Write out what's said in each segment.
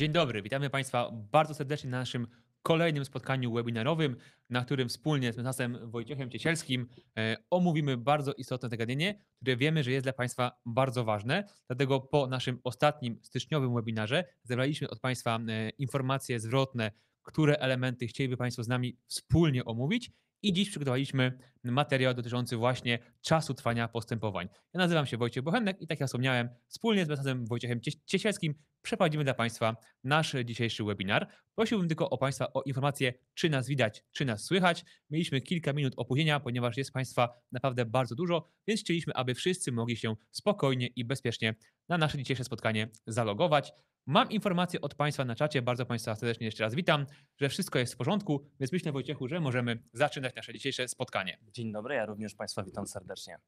Dzień dobry, witamy Państwa bardzo serdecznie na naszym kolejnym spotkaniu webinarowym, na którym wspólnie z Mesasem Wojciechem Ciesielskim e, omówimy bardzo istotne zagadnienie, które wiemy, że jest dla Państwa bardzo ważne. Dlatego po naszym ostatnim styczniowym webinarze zebraliśmy od Państwa e, informacje zwrotne, które elementy chcieliby Państwo z nami wspólnie omówić i dziś przygotowaliśmy materiał dotyczący właśnie czasu trwania postępowań. Ja nazywam się Wojciech Bochenek i tak jak wspomniałem, wspólnie z mecenesem Wojciechem Ciesielskim przeprowadzimy dla Państwa nasz dzisiejszy webinar. Prosiłbym tylko o Państwa o informację, czy nas widać, czy nas słychać. Mieliśmy kilka minut opóźnienia, ponieważ jest Państwa naprawdę bardzo dużo, więc chcieliśmy, aby wszyscy mogli się spokojnie i bezpiecznie na nasze dzisiejsze spotkanie zalogować. Mam informację od Państwa na czacie, bardzo Państwa serdecznie jeszcze raz witam, że wszystko jest w porządku, więc myślę Wojciechu, że możemy zaczynać nasze dzisiejsze spotkanie. Dzień dobry, ja również Państwa witam serdecznie.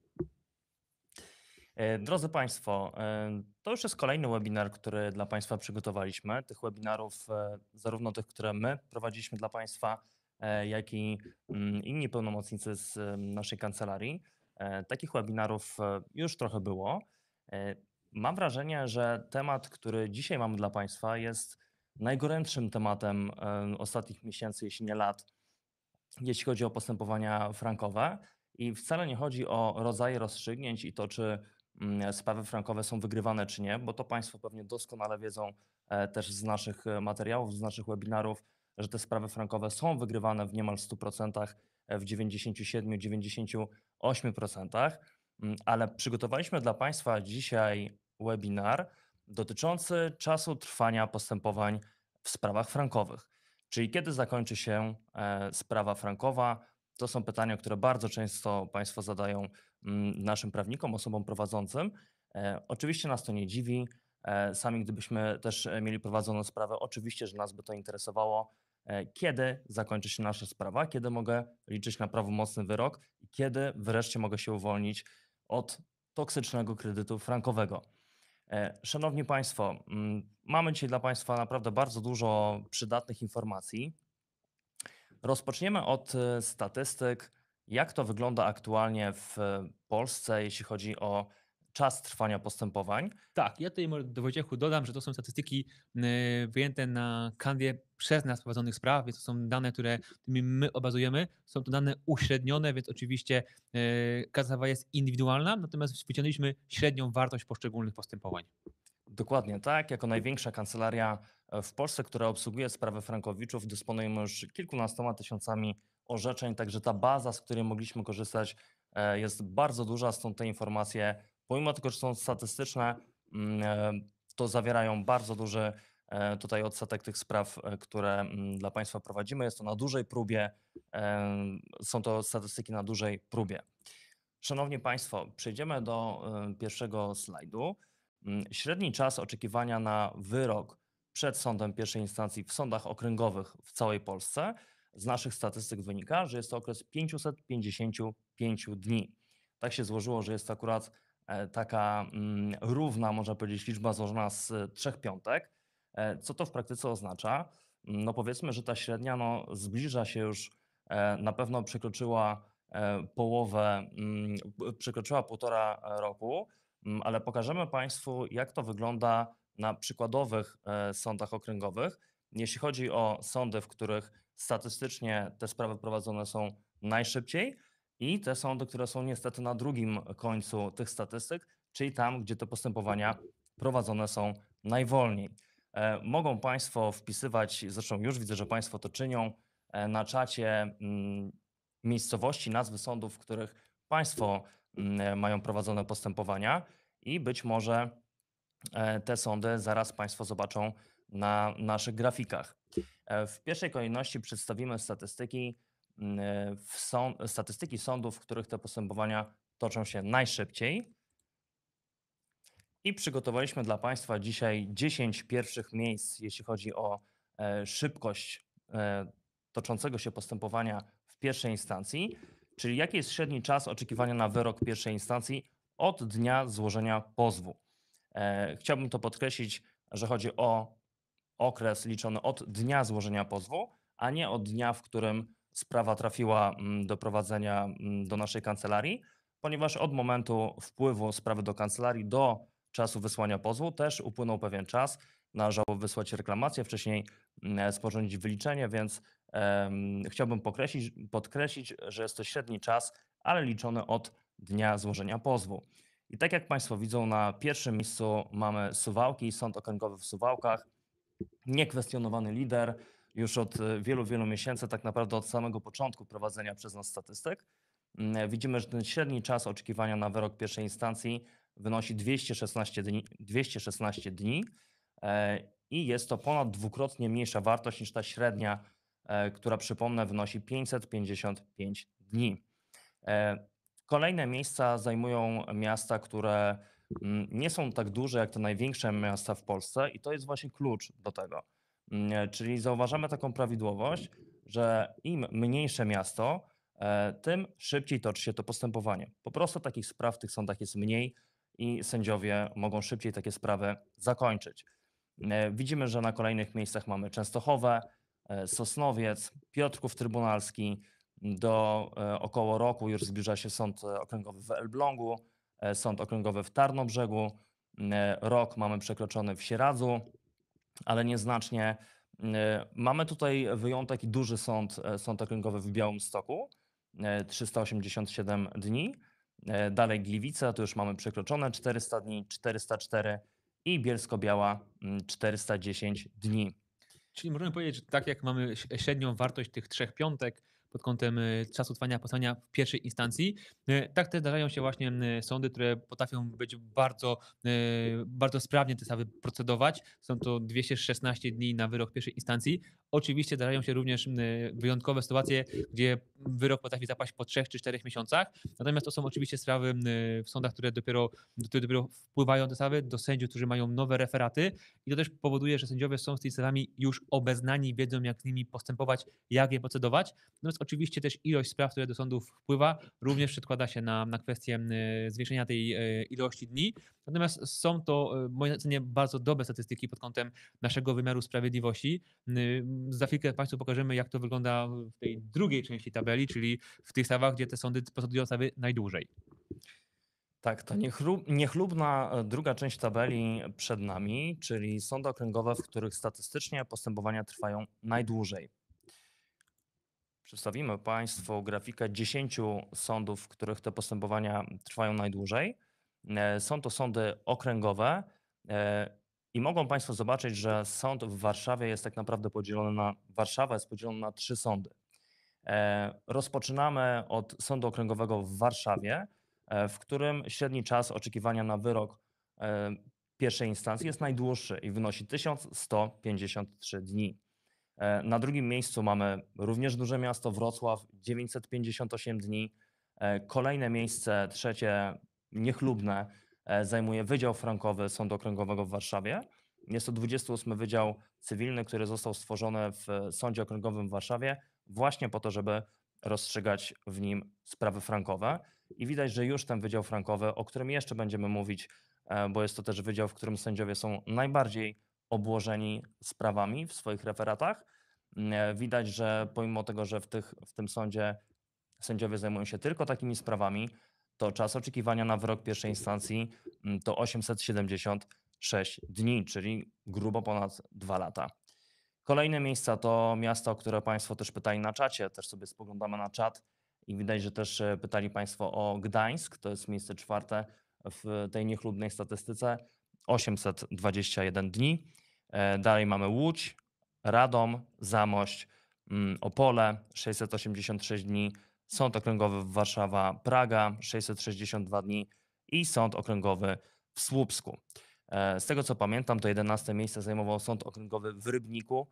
E, drodzy Państwo, e, to już jest kolejny webinar, który dla Państwa przygotowaliśmy. Tych webinarów, e, zarówno tych, które my prowadziliśmy dla Państwa, jak i mm, inni pełnomocnicy z naszej kancelarii. Takich webinarów już trochę było. Mam wrażenie, że temat, który dzisiaj mamy dla Państwa, jest najgorętszym tematem ostatnich miesięcy, jeśli nie lat, jeśli chodzi o postępowania frankowe. I wcale nie chodzi o rodzaje rozstrzygnięć i to, czy mm, sprawy frankowe są wygrywane, czy nie, bo to Państwo pewnie doskonale wiedzą e, też z naszych e, materiałów, z naszych webinarów, że te sprawy frankowe są wygrywane w niemal 100%, e, w 97-98%. Mm, ale przygotowaliśmy dla Państwa dzisiaj webinar dotyczący czasu trwania postępowań w sprawach frankowych. Czyli kiedy zakończy się e, sprawa frankowa? To są pytania, które bardzo często Państwo zadają mm, naszym prawnikom, osobom prowadzącym. E, oczywiście nas to nie dziwi. E, sami, gdybyśmy też mieli prowadzoną sprawę, oczywiście, że nas by to interesowało, kiedy zakończy się nasza sprawa, kiedy mogę liczyć na prawomocny wyrok i kiedy wreszcie mogę się uwolnić od toksycznego kredytu frankowego. E, szanowni Państwo, mm, mamy dzisiaj dla Państwa naprawdę bardzo dużo przydatnych informacji. Rozpoczniemy od e, statystyk, jak to wygląda aktualnie w Polsce, jeśli chodzi o czas trwania postępowań. Tak, ja tutaj do Wojciechu dodam, że to są statystyki y, wyjęte na kanwie przez nas prowadzonych spraw, więc to są dane, które my obazujemy. Są to dane uśrednione, więc oczywiście y, kasawa jest indywidualna, natomiast wyciągnęliśmy średnią wartość poszczególnych postępowań. Dokładnie tak. Jako największa kancelaria e, w Polsce, która obsługuje sprawy Frankowiczów, dysponujemy już kilkunastoma tysiącami orzeczeń, także ta baza, z której mogliśmy korzystać, e, jest bardzo duża, stąd te informacje pomimo tego, że są statystyczne, mm, e, to zawierają bardzo duży e, tutaj odsetek tych spraw, e, które mm, dla Państwa prowadzimy. Jest to na dużej próbie, są to statystyki na dużej próbie. Szanowni Państwo, przejdziemy do pierwszego slajdu. Mm, średni czas oczekiwania na wyrok przed sądem pierwszej instancji w sądach okręgowych w całej Polsce z naszych statystyk wynika, że jest to okres 555 dni. Tak się złożyło, że jest to akurat E, taka mm, równa, można powiedzieć, liczba złożona z e, trzech piątek. E, co to w praktyce oznacza? Mm, no powiedzmy, że ta średnia no, zbliża się już, na pewno przekroczyła połowę, mm, przekroczyła półtora roku, ale pokażemy Państwu, jak to wygląda na przykładowych sądach okręgowych. Jeśli chodzi o sądy, w których statystycznie te sprawy prowadzone są najszybciej, i te sądy, które są niestety na drugim końcu tych statystyk, czyli tam, gdzie te postępowania prowadzone są najwolniej. E, mogą Państwo wpisywać, zresztą już widzę, że Państwo to czynią e, na czacie mm, miejscowości, nazwy sądów, w których Państwo mm, mają prowadzone postępowania i być może e, te sądy zaraz Państwo zobaczą na naszych grafikach. W pierwszej kolejności przedstawimy statystyki Mm, e, sąd, statystyki sądów, w których te postępowania toczą się najszybciej. I przygotowaliśmy dla Państwa dzisiaj 10 pierwszych miejsc, jeśli chodzi o e, szybkość e, toczącego się postępowania w pierwszej instancji, czyli jaki jest średni czas oczekiwania na wyrok pierwszej instancji od dnia złożenia pozwu. Chciałbym to podkreślić, że chodzi o okres liczony od dnia złożenia pozwu, a nie od dnia, w którym sprawa trafiła mm, do prowadzenia mm, do naszej kancelarii, ponieważ od momentu wpływu sprawy do kancelarii do czasu wysłania pozwu też upłynął pewien czas. Należało wysłać reklamację, wcześniej mm, sporządzić wyliczenie, więc um, chciałbym podkreślić, że jest to średni czas, ale liczony od dnia złożenia pozwu. I tak jak Państwo widzą, na pierwszym miejscu mamy Suwałki, Sąd Okręgowy w Suwałkach, niekwestionowany lider, już od e, wielu, wielu miesięcy, tak naprawdę od samego początku prowadzenia przez nas statystyk, mm, e, widzimy, że ten średni czas oczekiwania na wyrok pierwszej instancji wynosi 216 dni, 216 dni e, i jest to ponad dwukrotnie mniejsza wartość niż ta średnia, która przypomnę wynosi 555 dni. Kolejne miejsca zajmują miasta, które mm, nie są tak duże jak te największe miasta w Polsce i to jest właśnie klucz do tego. Mm, e, czyli zauważamy taką prawidłowość, że im mniejsze miasto, e, tym szybciej toczy się to postępowanie. Po prostu takich spraw w tych sądach jest mniej i sędziowie mogą szybciej takie sprawy zakończyć. E, widzimy, że na kolejnych miejscach mamy Częstochowę, Sosnowiec, Piotrków Trybunalski. Do około roku już zbliża się sąd okręgowy w Elblągu, sąd okręgowy w Tarnobrzegu. Rok mamy przekroczony w Sieradzu, ale nieznacznie. E, mamy tutaj wyjątek i duży sąd, e, sąd okręgowy w Białymstoku, 387 e, dni. Dalej Gliwice, to już mamy przekroczone 400 dni, 404 i Bielsko-Biała 410 mm, dni. Czyli możemy powiedzieć, że tak jak mamy średnią wartość tych trzech piątek, pod kątem e, czasu trwania postania w pierwszej instancji. E, tak też zdarzają się właśnie sądy, które potrafią być bardzo, e, bardzo sprawnie te sprawy procedować. Są to 216 dni na wyrok pierwszej instancji Oczywiście zdarzają się również mm, wyjątkowe sytuacje, gdzie wyrok potrafi zapaść po 3 czy 4 miesiącach. Natomiast to są oczywiście sprawy mm, w sądach, które dopiero, które dopiero wpływają te sprawy do sędziów, którzy mają nowe referaty i to też powoduje, że sędziowie są z tymi sprawami już obeznani, wiedzą jak z nimi postępować, jak je procedować. Natomiast oczywiście też ilość spraw, które do sądów wpływa, również przedkłada się na, na kwestię mm, zwiększenia tej e, ilości dni. Natomiast są to, e, moim zdaniem, bardzo dobre statystyki pod kątem naszego wymiaru sprawiedliwości. Y, za chwilkę Państwu pokażemy, jak to wygląda w tej drugiej części tabeli, czyli w tych sprawach, gdzie te sądy posądzują sprawy najdłużej. Tak, to niechlubna e, druga część tabeli przed nami, czyli sądy okręgowe, w których statystycznie postępowania trwają najdłużej. Przedstawimy Państwu grafikę 10 sądów, w których te postępowania trwają najdłużej. E, są to sądy okręgowe e, i mogą Państwo zobaczyć, że sąd w Warszawie jest tak naprawdę podzielony na Warszawa jest podzielona na trzy sądy. E, rozpoczynamy od sądu okręgowego w Warszawie, w którym średni czas oczekiwania na wyrok pierwszej instancji jest najdłuższy i wynosi 1153 dni. Na drugim miejscu mamy również duże miasto Wrocław 958 dni. Kolejne miejsce trzecie niechlubne e, zajmuje Wydział Frankowy Sądu Okręgowego w Warszawie. Jest to 28 Wydział Cywilny, który został stworzony w Sądzie Okręgowym w Warszawie właśnie po to, żeby rozstrzygać w nim sprawy frankowe. I widać, że już ten Wydział Frankowy, o którym jeszcze będziemy mówić, e, bo jest to też wydział, w którym sędziowie są najbardziej obłożeni sprawami w swoich referatach. E, widać, że pomimo tego, że w, tych, w tym sądzie sędziowie zajmują się tylko takimi sprawami, to czas oczekiwania na wyrok pierwszej instancji mm, to 876 dni, czyli grubo ponad 2 lata. Kolejne miejsca to miasta, o które Państwo też pytali na czacie, też sobie spoglądamy na czat i widać, że też e, pytali Państwo o Gdańsk, to jest miejsce czwarte w tej niechlubnej statystyce, 821 dni. E, dalej mamy Łódź, Radom, Zamość, mm, Opole, 686 dni, Sąd Okręgowy w Warszawa-Praga 662 dni i Sąd Okręgowy w Słupsku. E, z tego co pamiętam, to 11 miejsce zajmował Sąd Okręgowy w Rybniku.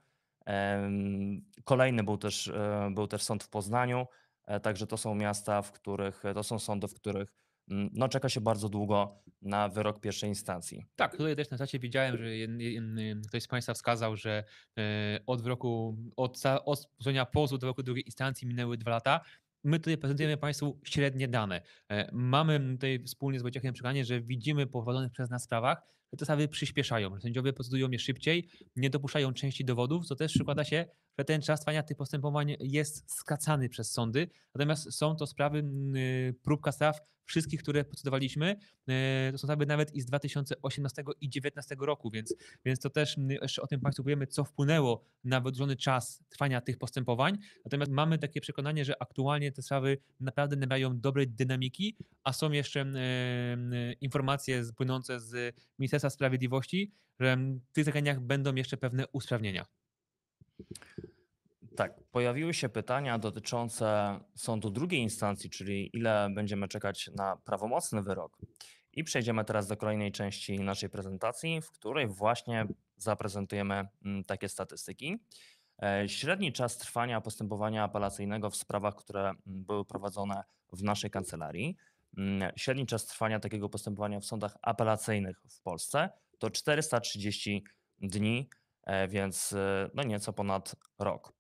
Kolejny był też, e, był też sąd w Poznaniu, e, także to są miasta, w których, to są sądy, w których mm, no, czeka się bardzo długo na wyrok pierwszej instancji. Tak, tutaj też na czacie widziałem, że ktoś z Państwa wskazał, że od roku od, od pozwu do roku drugiej instancji minęły dwa lata. My tutaj prezentujemy Państwu średnie dane. E, mamy tutaj wspólnie z Wojciechem przekonanie, że widzimy po prowadzonych przez nas sprawach, te stawy przyspieszają. Sędziowie procedują je szybciej, nie dopuszczają części dowodów, co też przykłada się, że ten czas trwania tych postępowań jest skacany przez sądy. Natomiast są to sprawy, y, próbka spraw wszystkich, które procedowaliśmy, e, to są sprawy nawet i z 2018 i 2019 roku, więc, więc to też jeszcze o tym Państwu powiemy, co wpłynęło na wydłużony czas trwania tych postępowań. Natomiast mamy takie przekonanie, że aktualnie te sprawy naprawdę nabierają dobrej dynamiki, a są jeszcze y, y, informacje płynące z Ministerstwa Ministerstwa Sprawiedliwości, że w tych zagadnieniach będą jeszcze pewne usprawnienia. Tak, pojawiły się pytania dotyczące sądu drugiej instancji, czyli ile będziemy czekać na prawomocny wyrok. I przejdziemy teraz do kolejnej części naszej prezentacji, w której właśnie zaprezentujemy mm, takie statystyki. E, średni czas trwania postępowania apelacyjnego w sprawach, które mm, były prowadzone w naszej kancelarii, Mm, średni czas trwania takiego postępowania w sądach apelacyjnych w Polsce to 430 dni, e, więc e, no nieco ponad rok.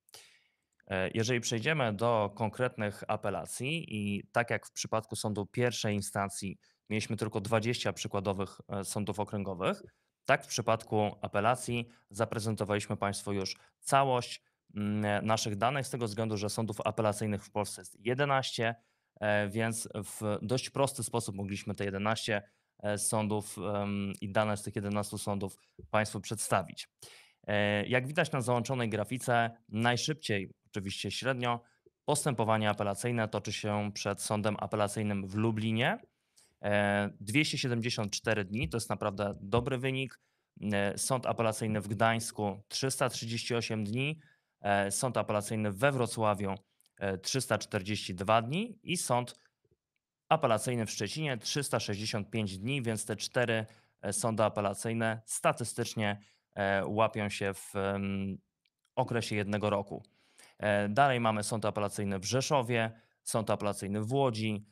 E, jeżeli przejdziemy do konkretnych apelacji i tak jak w przypadku sądu pierwszej instancji mieliśmy tylko 20 przykładowych sądów okręgowych, tak w przypadku apelacji zaprezentowaliśmy Państwu już całość mm, naszych danych z tego względu, że sądów apelacyjnych w Polsce jest 11, E, więc w dość prosty sposób mogliśmy te 11 e, sądów i dane z tych 11 sądów Państwu przedstawić. E, jak widać na załączonej grafice, najszybciej, oczywiście średnio, postępowanie apelacyjne toczy się przed Sądem Apelacyjnym w Lublinie. 274 dni to jest naprawdę dobry wynik. Sąd Apelacyjny w Gdańsku 338 dni, Sąd Apelacyjny we Wrocławiu 342 e, dni i sąd apelacyjny w Szczecinie 365 dni, więc te cztery e, sądy apelacyjne statystycznie e, łapią się w okresie jednego roku. Dalej mamy sąd apelacyjny w Rzeszowie, sąd apelacyjny w Łodzi,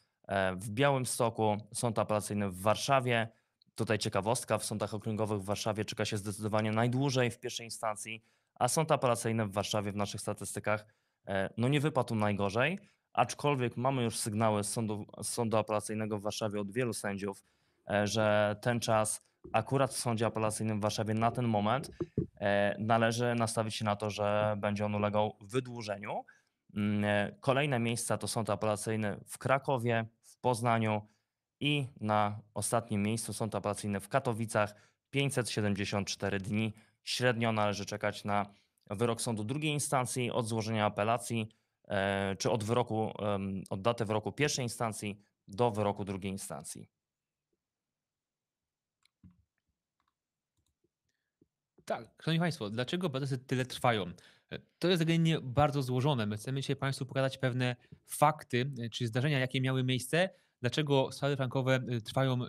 w Białymstoku, sąd apelacyjny w Warszawie. Tutaj ciekawostka, w sądach okręgowych w Warszawie czeka się zdecydowanie najdłużej w pierwszej instancji, a sąd apelacyjny w Warszawie w naszych statystykach E, no nie wypadł najgorzej, aczkolwiek mamy już sygnały z sądu, z sądu apelacyjnego w Warszawie od wielu sędziów, e, że ten czas akurat w sądzie apelacyjnym w Warszawie na ten moment e, należy nastawić się na to, że będzie on ulegał wydłużeniu. Mm, kolejne miejsca to sąd apelacyjny w Krakowie, w Poznaniu i na ostatnim miejscu sąd apelacyjny w Katowicach 574 dni. Średnio należy czekać na wyrok sądu drugiej instancji od złożenia apelacji, e, czy od wyroku, od daty wyroku pierwszej instancji do wyroku drugiej instancji. Tak, Szanowni Państwo, dlaczego procesy tyle trwają? E, to jest generalnie bardzo złożone. My chcemy się Państwu pokazać pewne fakty e, czy zdarzenia, jakie miały miejsce, dlaczego straty frankowe y, trwają y,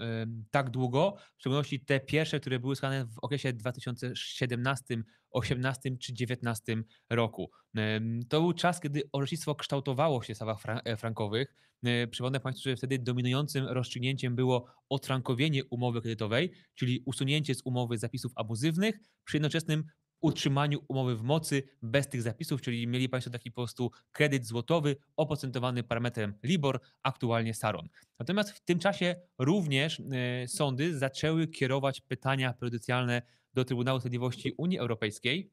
tak długo, w szczególności te pierwsze, które były skane w okresie 2017, 18 czy 19 roku. Y, to był czas, kiedy orzecznictwo kształtowało się w stawach e, frankowych. Przypomnę Państwu, że wtedy dominującym rozstrzygnięciem było otrankowienie umowy kredytowej, czyli usunięcie z umowy zapisów abuzywnych przy jednoczesnym utrzymaniu umowy w mocy bez tych zapisów, czyli mieli Państwo taki po prostu kredyt złotowy opocentowany parametrem LIBOR, aktualnie SARON. Natomiast w tym czasie również e, sądy zaczęły kierować pytania prejudycjalne do Trybunału Sprawiedliwości Unii Europejskiej.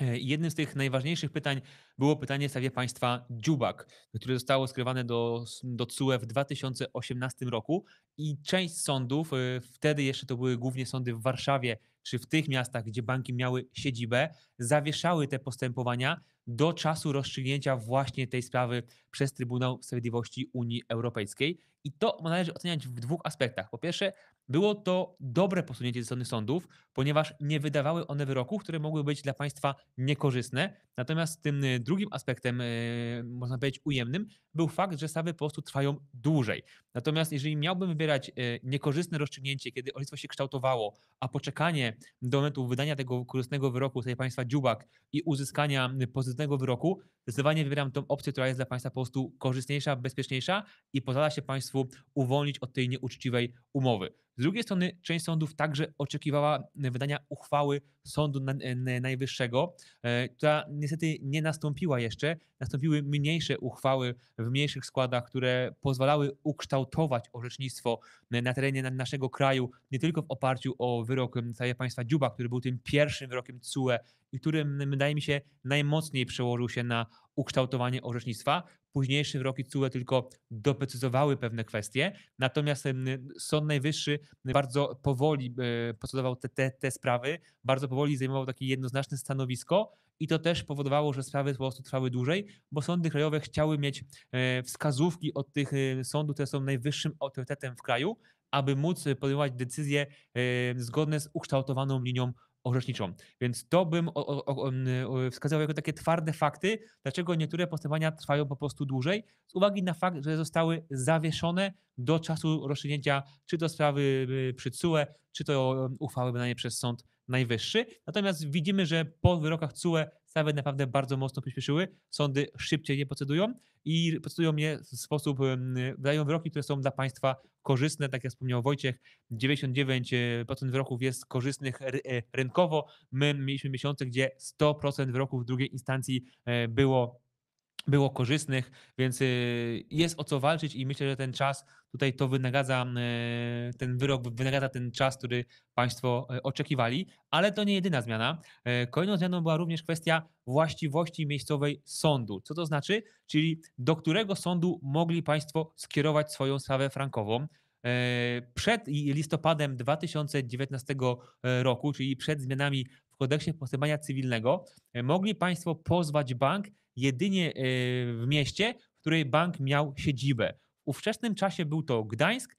E, jednym z tych najważniejszych pytań było pytanie w sprawie państwa Dziubak, które zostało skierowane do, do CUE w 2018 roku i część sądów, e, wtedy jeszcze to były głównie sądy w Warszawie czy w tych miastach, gdzie banki miały siedzibę, zawieszały te postępowania do czasu rozstrzygnięcia właśnie tej sprawy przez Trybunał Sprawiedliwości Unii Europejskiej. I to należy oceniać w dwóch aspektach. Po pierwsze, było to dobre posunięcie ze strony sądów, ponieważ nie wydawały one wyroków, które mogły być dla państwa niekorzystne. Natomiast tym y, drugim aspektem, y, można powiedzieć ujemnym, był fakt, że sprawy po prostu trwają dłużej. Natomiast jeżeli miałbym wybierać y, niekorzystne rozstrzygnięcie, kiedy orzecznictwo się kształtowało, a poczekanie do momentu wydania tego korzystnego wyroku z państwa dziubak i uzyskania pozytywnego wyroku, zdecydowanie wybieram tą opcję, która jest dla państwa po prostu korzystniejsza, bezpieczniejsza i pozwala się państwu uwolnić od tej nieuczciwej umowy. Z drugiej strony część sądów także oczekiwała wydania uchwały Sądu Najwyższego, e, która niestety nie nastąpiła jeszcze. Nastąpiły mniejsze uchwały w mniejszych składach, które pozwalały ukształtować orzecznictwo na terenie naszego kraju, nie tylko w oparciu o wyrok całego państwa Dziuba, który był tym pierwszym wyrokiem CUE i którym, wydaje mi się, najmocniej przełożył się na ukształtowanie orzecznictwa. Późniejsze wyroki CUE tylko doprecyzowały pewne kwestie, natomiast Sąd Najwyższy bardzo powoli e, procedował te, te, te sprawy, bardzo powoli zajmował takie jednoznaczne stanowisko i to też powodowało, że sprawy po prostu trwały dłużej, bo sądy krajowe chciały mieć e, wskazówki od tych e, sądów, które są najwyższym autorytetem w kraju, aby móc podejmować decyzje zgodne z ukształtowaną linią orzeczniczą. Więc to bym wskazał jako takie twarde fakty, dlaczego niektóre postępowania trwają po prostu dłużej, z uwagi na fakt, że zostały zawieszone do czasu rozstrzygnięcia czy to sprawy y, przy CUE, czy to uchwały wydanie przez Sąd Najwyższy. Natomiast widzimy, że po wyrokach CUE sprawy naprawdę bardzo mocno przyspieszyły, sądy szybciej nie procedują i procedują je w sposób, dają wyroki, które są dla państwa korzystne, tak jak wspomniał Wojciech, 99% wyroków jest korzystnych e, rynkowo, my mieliśmy miesiące, gdzie 100% wyroków w drugiej instancji e, było było korzystnych, więc y, jest o co walczyć i myślę, że ten czas tutaj to wynagradza, y, ten wyrok wynagradza ten czas, który Państwo y, oczekiwali, ale to nie jedyna zmiana. Kolejną zmianą była również kwestia właściwości miejscowej sądu. Co to znaczy? Czyli do którego sądu mogli Państwo skierować swoją sprawę frankową. Przed listopadem 2019 roku, czyli przed zmianami w kodeksie postępowania cywilnego, mogli Państwo pozwać bank jedynie e, w mieście, w której bank miał siedzibę. W ówczesnym czasie był to Gdańsk,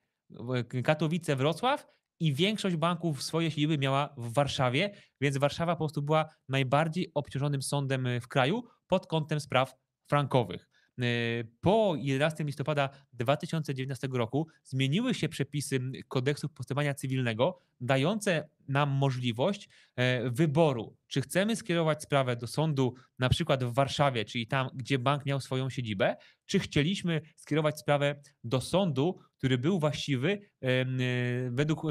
Katowice, Wrocław i większość banków swoje siedziby miała w Warszawie, więc Warszawa po prostu była najbardziej obciążonym sądem e, w kraju pod kątem spraw frankowych. E, po 11 listopada 2019 roku zmieniły się przepisy kodeksu postępowania cywilnego, dające nam możliwość e, wyboru, czy chcemy skierować sprawę do sądu na przykład w Warszawie, czyli tam, gdzie bank miał swoją siedzibę, czy chcieliśmy skierować sprawę do sądu, który był właściwy e, według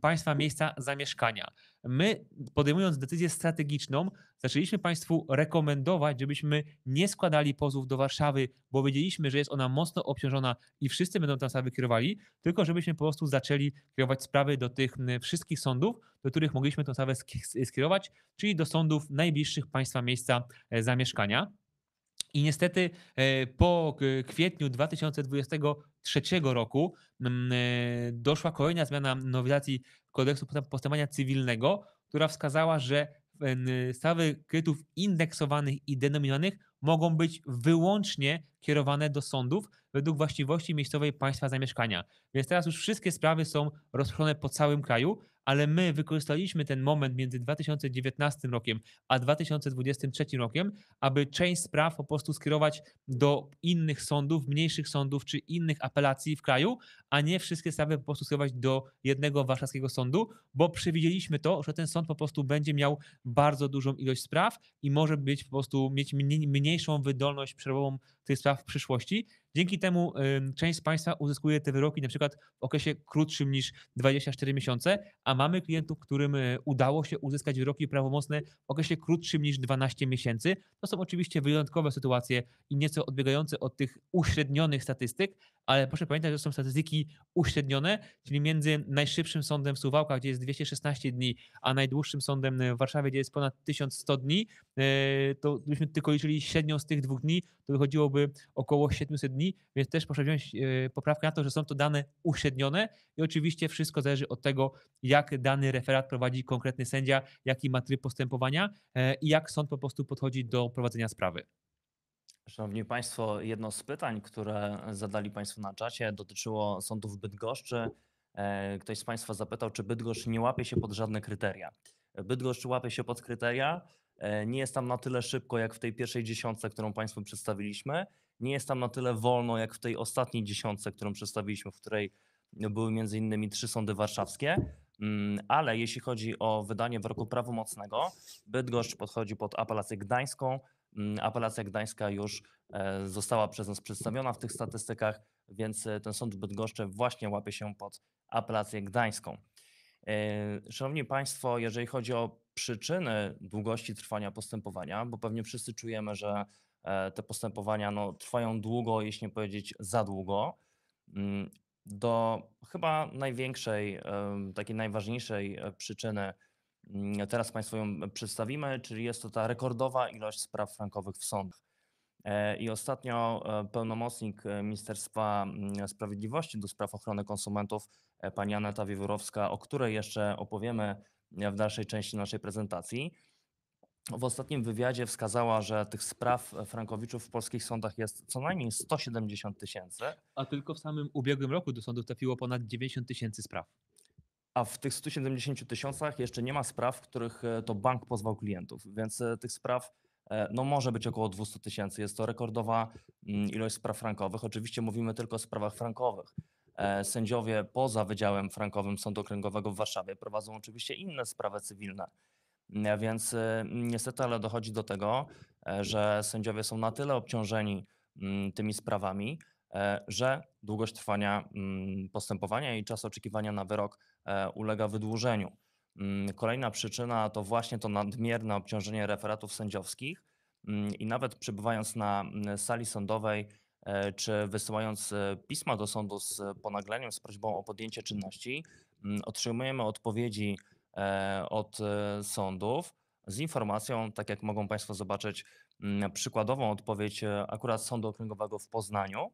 państwa miejsca zamieszkania my podejmując decyzję strategiczną, zaczęliśmy Państwu rekomendować, żebyśmy nie składali pozów do Warszawy, bo wiedzieliśmy, że jest ona mocno obciążona i wszyscy będą tam sprawy kierowali, tylko żebyśmy po prostu zaczęli kierować sprawy do tych wszystkich sądów, do których mogliśmy tę sprawę skierować, czyli do sądów najbliższych Państwa miejsca e, zamieszkania. I niestety e, po kwietniu 2020 1993 roku e, doszła kolejna zmiana nowelizacji kodeksu postępowania cywilnego, która wskazała, że stawy kredytów indeksowanych i denominowanych mogą być wyłącznie kierowane do sądów według właściwości miejscowej państwa zamieszkania. Więc teraz już wszystkie sprawy są rozproszone po całym kraju, ale my wykorzystaliśmy ten moment między 2019 rokiem a 2023 rokiem, aby część spraw po prostu skierować do innych sądów, mniejszych sądów czy innych apelacji w kraju, a nie wszystkie sprawy po prostu skierować do jednego warszawskiego sądu, bo przewidzieliśmy to, że ten sąd po prostu będzie miał bardzo dużą ilość spraw i może być po prostu mieć mniejszą wydolność przerwową tych spraw w przyszłości, Dzięki temu część z Państwa uzyskuje te wyroki na przykład w okresie krótszym niż 24 miesiące, a mamy klientów, którym y, udało się uzyskać wyroki prawomocne w okresie krótszym niż 12 miesięcy. To są oczywiście wyjątkowe sytuacje i nieco odbiegające od tych uśrednionych statystyk, ale proszę pamiętać, że są statystyki uśrednione, czyli między najszybszym sądem w Suwałkach, gdzie jest 216 dni, a najdłuższym sądem y, w Warszawie, gdzie jest ponad 1100 dni, y, to gdybyśmy tylko liczyli średnią z tych dwóch dni, to wychodziłoby około 700 dni dni, więc też proszę wziąć e, poprawkę na to, że są to dane uśrednione i oczywiście wszystko zależy od tego, jak dany referat prowadzi konkretny sędzia, jaki ma tryb postępowania e, i jak sąd po prostu podchodzi do prowadzenia sprawy. Szanowni Państwo, jedno z pytań, które zadali Państwo na czacie, dotyczyło sądów Bydgoszczy. E, ktoś z Państwa zapytał, czy Bydgoszcz nie łapie się pod żadne kryteria. Bydgoszcz łapie się pod kryteria, nie jest tam na tyle szybko jak w tej pierwszej dziesiątce, którą Państwu przedstawiliśmy nie jest tam na tyle wolno, jak w tej ostatniej dziesiątce, którą przedstawiliśmy, w której były między innymi trzy sądy warszawskie, mm, ale jeśli chodzi o wydanie wyroku prawomocnego, Bydgoszcz podchodzi pod apelację gdańską. Mm, apelacja gdańska już e, została przez nas przedstawiona w tych statystykach, więc e, ten sąd w Bydgoszczy właśnie łapie się pod apelację gdańską. E, szanowni Państwo, jeżeli chodzi o przyczyny długości trwania postępowania, bo pewnie wszyscy czujemy, że E, te postępowania no, trwają długo, jeśli nie powiedzieć za długo. Mm, do chyba największej, takiej najważniejszej e, przyczyny, mm, teraz Państwu ją przedstawimy, czyli jest to ta rekordowa ilość spraw frankowych w sądach. E, I ostatnio pełnomocnik Ministerstwa mm, Sprawiedliwości do spraw ochrony konsumentów, pani Aneta Wiewiórowska, o której jeszcze opowiemy w dalszej części naszej prezentacji, w ostatnim wywiadzie wskazała, że tych spraw e, Frankowiczów w polskich sądach jest co najmniej 170 tysięcy. A tylko w samym ubiegłym roku do sądu trafiło ponad 90 tysięcy spraw. A w tych 170 tysiącach jeszcze nie ma spraw, w których e, to bank pozwał klientów, więc e, tych spraw no może być około 200 tysięcy. Jest to rekordowa mm, ilość spraw frankowych. Oczywiście mówimy tylko o sprawach frankowych. Sędziowie poza Wydziałem Frankowym Sądu Okręgowego w Warszawie prowadzą oczywiście inne sprawy cywilne E, więc e, niestety, ale dochodzi do tego, e, że sędziowie są na tyle obciążeni mm, tymi sprawami, że długość trwania mm, postępowania i czas oczekiwania na wyrok ulega wydłużeniu. Mm, kolejna przyczyna to właśnie to nadmierne obciążenie referatów sędziowskich i nawet przebywając na sali sądowej czy wysyłając pisma do sądu z ponagleniem, z prośbą o podjęcie czynności, otrzymujemy odpowiedzi E, od e, sądów z informacją, tak jak mogą Państwo zobaczyć, mm, przykładową odpowiedź e, akurat Sądu Okręgowego w Poznaniu,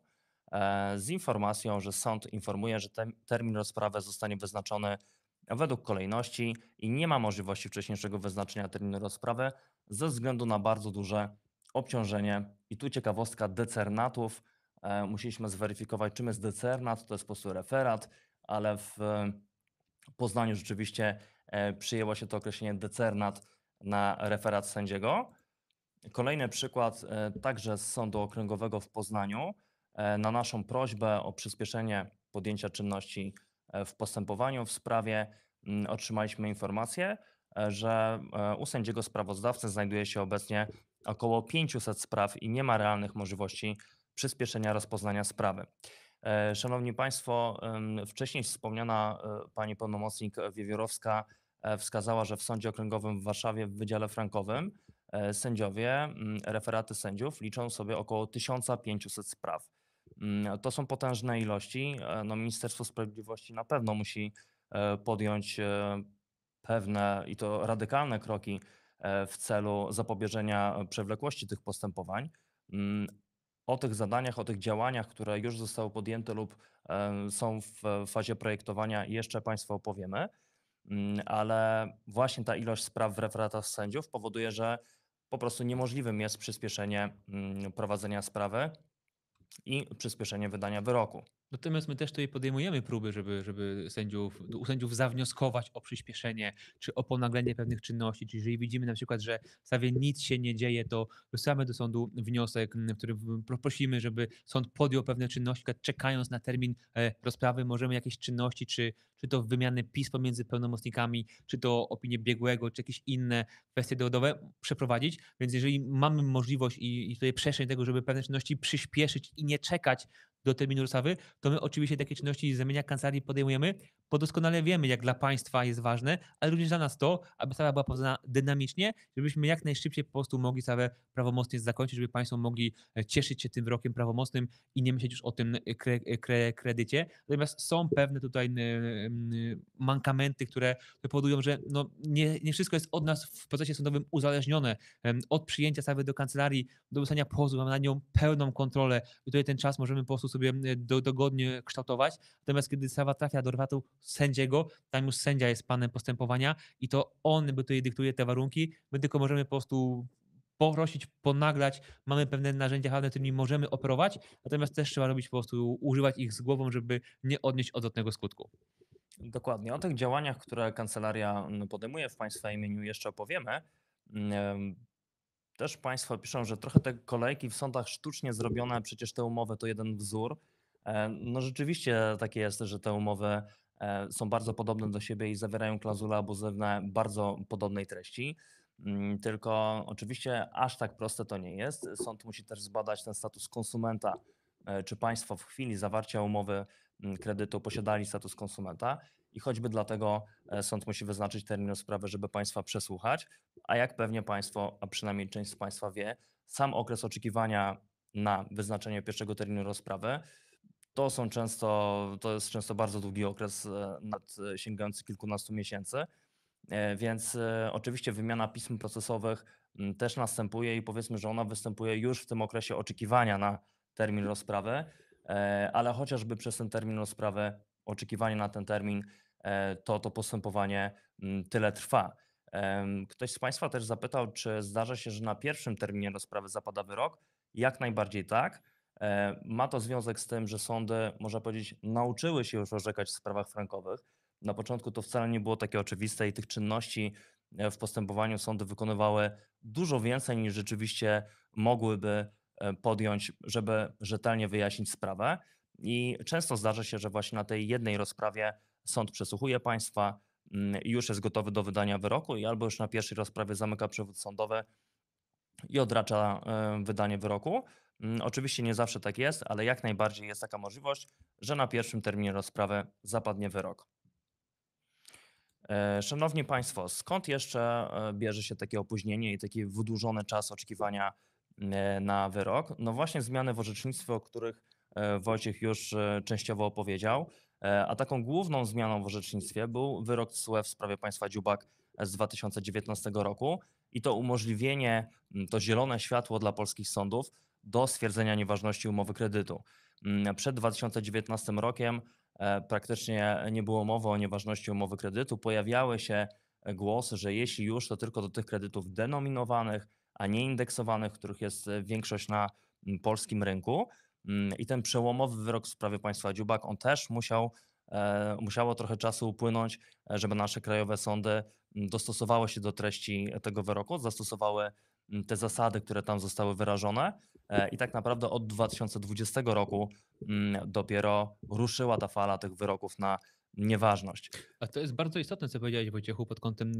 z informacją, że sąd informuje, że termin rozprawy zostanie wyznaczony według kolejności i nie ma możliwości wcześniejszego wyznaczenia terminu rozprawy ze względu na bardzo duże obciążenie. I tu ciekawostka decernatów. Musieliśmy zweryfikować, czym jest decernat, to jest po prostu referat, ale w Poznaniu rzeczywiście e, przyjęło się to określenie decernat na referat sędziego. Kolejny przykład e, także z Sądu Okręgowego w Poznaniu. E, na naszą prośbę o przyspieszenie podjęcia czynności w postępowaniu w sprawie mm, otrzymaliśmy informację, że u sędziego sprawozdawcy znajduje się obecnie około 500 spraw i nie ma realnych możliwości przyspieszenia rozpoznania sprawy. E, szanowni Państwo, wcześniej wspomniana e, pani pełnomocnik Wiewiorowska e, wskazała, że w Sądzie Okręgowym w Warszawie w Wydziale Frankowym sędziowie, referaty sędziów liczą sobie około 1500 spraw. To są potężne ilości. No, Ministerstwo Sprawiedliwości na pewno musi podjąć pewne i to radykalne kroki w celu zapobieżenia przewlekłości tych postępowań, o tych zadaniach, o tych działaniach, które już zostały podjęte lub są w fazie projektowania, jeszcze Państwu opowiemy, mm, ale właśnie ta ilość spraw w referatach sędziów powoduje, że po prostu niemożliwym jest przyspieszenie mm, prowadzenia sprawy i przyspieszenie wydania wyroku. Natomiast my też tutaj podejmujemy próby, żeby, żeby sędziów, u sędziów zawnioskować o przyspieszenie czy o ponaglenie pewnych czynności. Czyli jeżeli widzimy na przykład, że w stawie nic się nie dzieje, to wysyłamy do sądu wniosek, w którym prosimy, żeby sąd podjął pewne czynności, czekając na termin e, rozprawy, możemy jakieś czynności, czy, czy to wymiany pism pomiędzy pełnomocnikami, czy to opinie biegłego, czy jakieś inne kwestie dowodowe przeprowadzić. Więc jeżeli mamy możliwość i, i tutaj przestrzeń tego, żeby pewne czynności przyspieszyć i nie czekać do terminu dostawy, to my oczywiście takie czynności zamienia kancelarii podejmujemy, bo doskonale wiemy, jak dla państwa jest ważne, ale również dla nas to, aby sprawa była poznana dynamicznie, żebyśmy jak najszybciej po prostu mogli sprawę prawomocnie zakończyć, żeby państwo mogli e, cieszyć się tym wyrokiem prawomocnym i nie myśleć już o tym e, kre, e, kre, kredycie. Natomiast są pewne tutaj mankamenty, które powodują, że no nie, nie wszystko jest od nas w procesie sądowym uzależnione. Od przyjęcia sprawy do kancelarii, do dostania pozwu, mamy na nią pełną kontrolę i tutaj ten czas możemy po prostu sobie e, do, dogodnie kształtować. Natomiast kiedy sprawa trafia do rywatu sędziego, tam już sędzia jest panem postępowania i to on by tutaj dyktuje te warunki. My tylko możemy po prostu porosić, ponaglać. Mamy pewne narzędzia prawne, którymi możemy operować, natomiast też trzeba robić po prostu, używać ich z głową, żeby nie odnieść odwrotnego skutku. Dokładnie. O tych działaniach, które kancelaria mm, podejmuje w Państwa imieniu, jeszcze opowiemy. Mm, też Państwo piszą, że trochę te kolejki w sądach sztucznie zrobione, przecież te umowy to jeden wzór. E, no rzeczywiście takie jest, że te umowy e, są bardzo podobne do siebie i zawierają klauzule abuzywne bardzo podobnej treści. Mm, tylko oczywiście aż tak proste to nie jest. Sąd musi też zbadać ten status konsumenta, e, czy państwo w chwili zawarcia umowy mm, kredytu posiadali status konsumenta i choćby dlatego e, sąd musi wyznaczyć termin rozprawy, żeby Państwa przesłuchać. A jak pewnie Państwo, a przynajmniej część z Państwa wie, sam okres oczekiwania na wyznaczenie pierwszego terminu rozprawy to są często, to jest często bardzo długi okres, e, nad e, sięgający kilkunastu miesięcy. Więc oczywiście wymiana pism procesowych też następuje i powiedzmy, że ona występuje już w tym okresie oczekiwania na termin rozprawy, ale chociażby przez ten termin rozprawy oczekiwanie na ten termin, e, to to postępowanie mm, tyle trwa. Ktoś z Państwa też zapytał, czy zdarza się, że na pierwszym terminie rozprawy zapada wyrok? Jak najbardziej tak. E, ma to związek z tym, że sądy, można powiedzieć, nauczyły się już orzekać w sprawach frankowych. Na początku to wcale nie było takie oczywiste i tych czynności e, w postępowaniu sądy wykonywały dużo więcej niż rzeczywiście mogłyby podjąć, żeby rzetelnie wyjaśnić sprawę. I często zdarza się, że właśnie na tej jednej rozprawie sąd przesłuchuje państwa, mm, już jest gotowy do wydania wyroku i albo już na pierwszej rozprawie zamyka przewód sądowy i odracza e, wydanie wyroku. Mm, oczywiście nie zawsze tak jest, ale jak najbardziej jest taka możliwość, że na pierwszym terminie rozprawy zapadnie wyrok. E, szanowni Państwo, skąd jeszcze e, bierze się takie opóźnienie i taki wydłużony czas oczekiwania na wyrok? No właśnie zmiany w orzecznictwie, o których E, Wojciech już e, częściowo opowiedział. E, a taką główną zmianą w orzecznictwie był wyrok TSUE w sprawie państwa Dziubak z 2019 roku i to umożliwienie, mm, to zielone światło dla polskich sądów do stwierdzenia nieważności umowy kredytu. Mm, przed 2019 rokiem praktycznie nie było mowy o nieważności umowy kredytu. Pojawiały się głosy, że jeśli już, to tylko do tych kredytów denominowanych, a nie indeksowanych, których jest większość na mm, polskim rynku. Mm, I ten przełomowy wyrok w sprawie państwa Dziubak, on też musiał, e, musiało trochę czasu upłynąć, e, żeby nasze krajowe sądy mm, dostosowały się do treści tego wyroku, zastosowały mm, te zasady, które tam zostały wyrażone. E, I tak naprawdę od 2020 roku dopiero ruszyła ta fala tych wyroków na nieważność. A to jest bardzo istotne, co powiedziałeś Wojciechu, pod kątem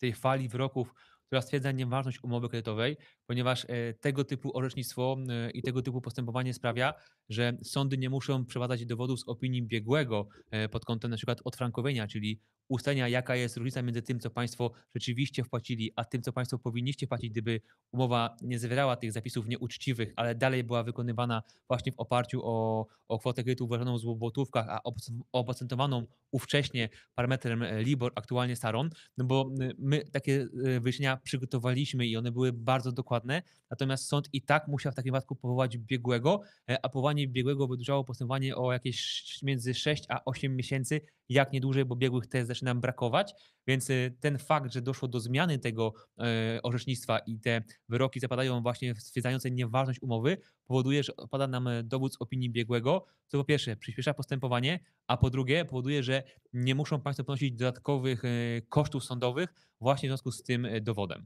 tej fali wyroków która stwierdza nieważność umowy kredytowej, ponieważ e, tego typu orzecznictwo e, i tego typu postępowanie sprawia, że sądy nie muszą przebadać dowodów z opinii biegłego e, pod kątem na przykład odfrankowienia, czyli ustalenia, jaka jest różnica między tym, co państwo rzeczywiście wpłacili, a tym, co państwo powinniście płacić, gdyby umowa nie zawierała tych zapisów nieuczciwych, ale dalej była wykonywana właśnie w oparciu o, o kwotę kredytu uważaną w złobotówkach, a oprocentowaną ówcześnie parametrem LIBOR, aktualnie STARON, no bo my takie wyjaśnienia przygotowaliśmy i one były bardzo dokładne, natomiast sąd i tak musiał w takim wypadku powołać biegłego, e, a powołanie biegłego wydłużało postępowanie o jakieś między 6 a 8 miesięcy, jak nie dłużej, bo biegłych też zaczyna brakować. Więc y, ten fakt, że doszło do zmiany tego e, orzecznictwa i te wyroki zapadają właśnie stwierdzające nieważność umowy, powoduje, że opada nam e, dowód z opinii biegłego, co po pierwsze przyspiesza postępowanie, a po drugie powoduje, że nie muszą Państwo ponosić dodatkowych e, kosztów sądowych właśnie w związku z tym dowodem.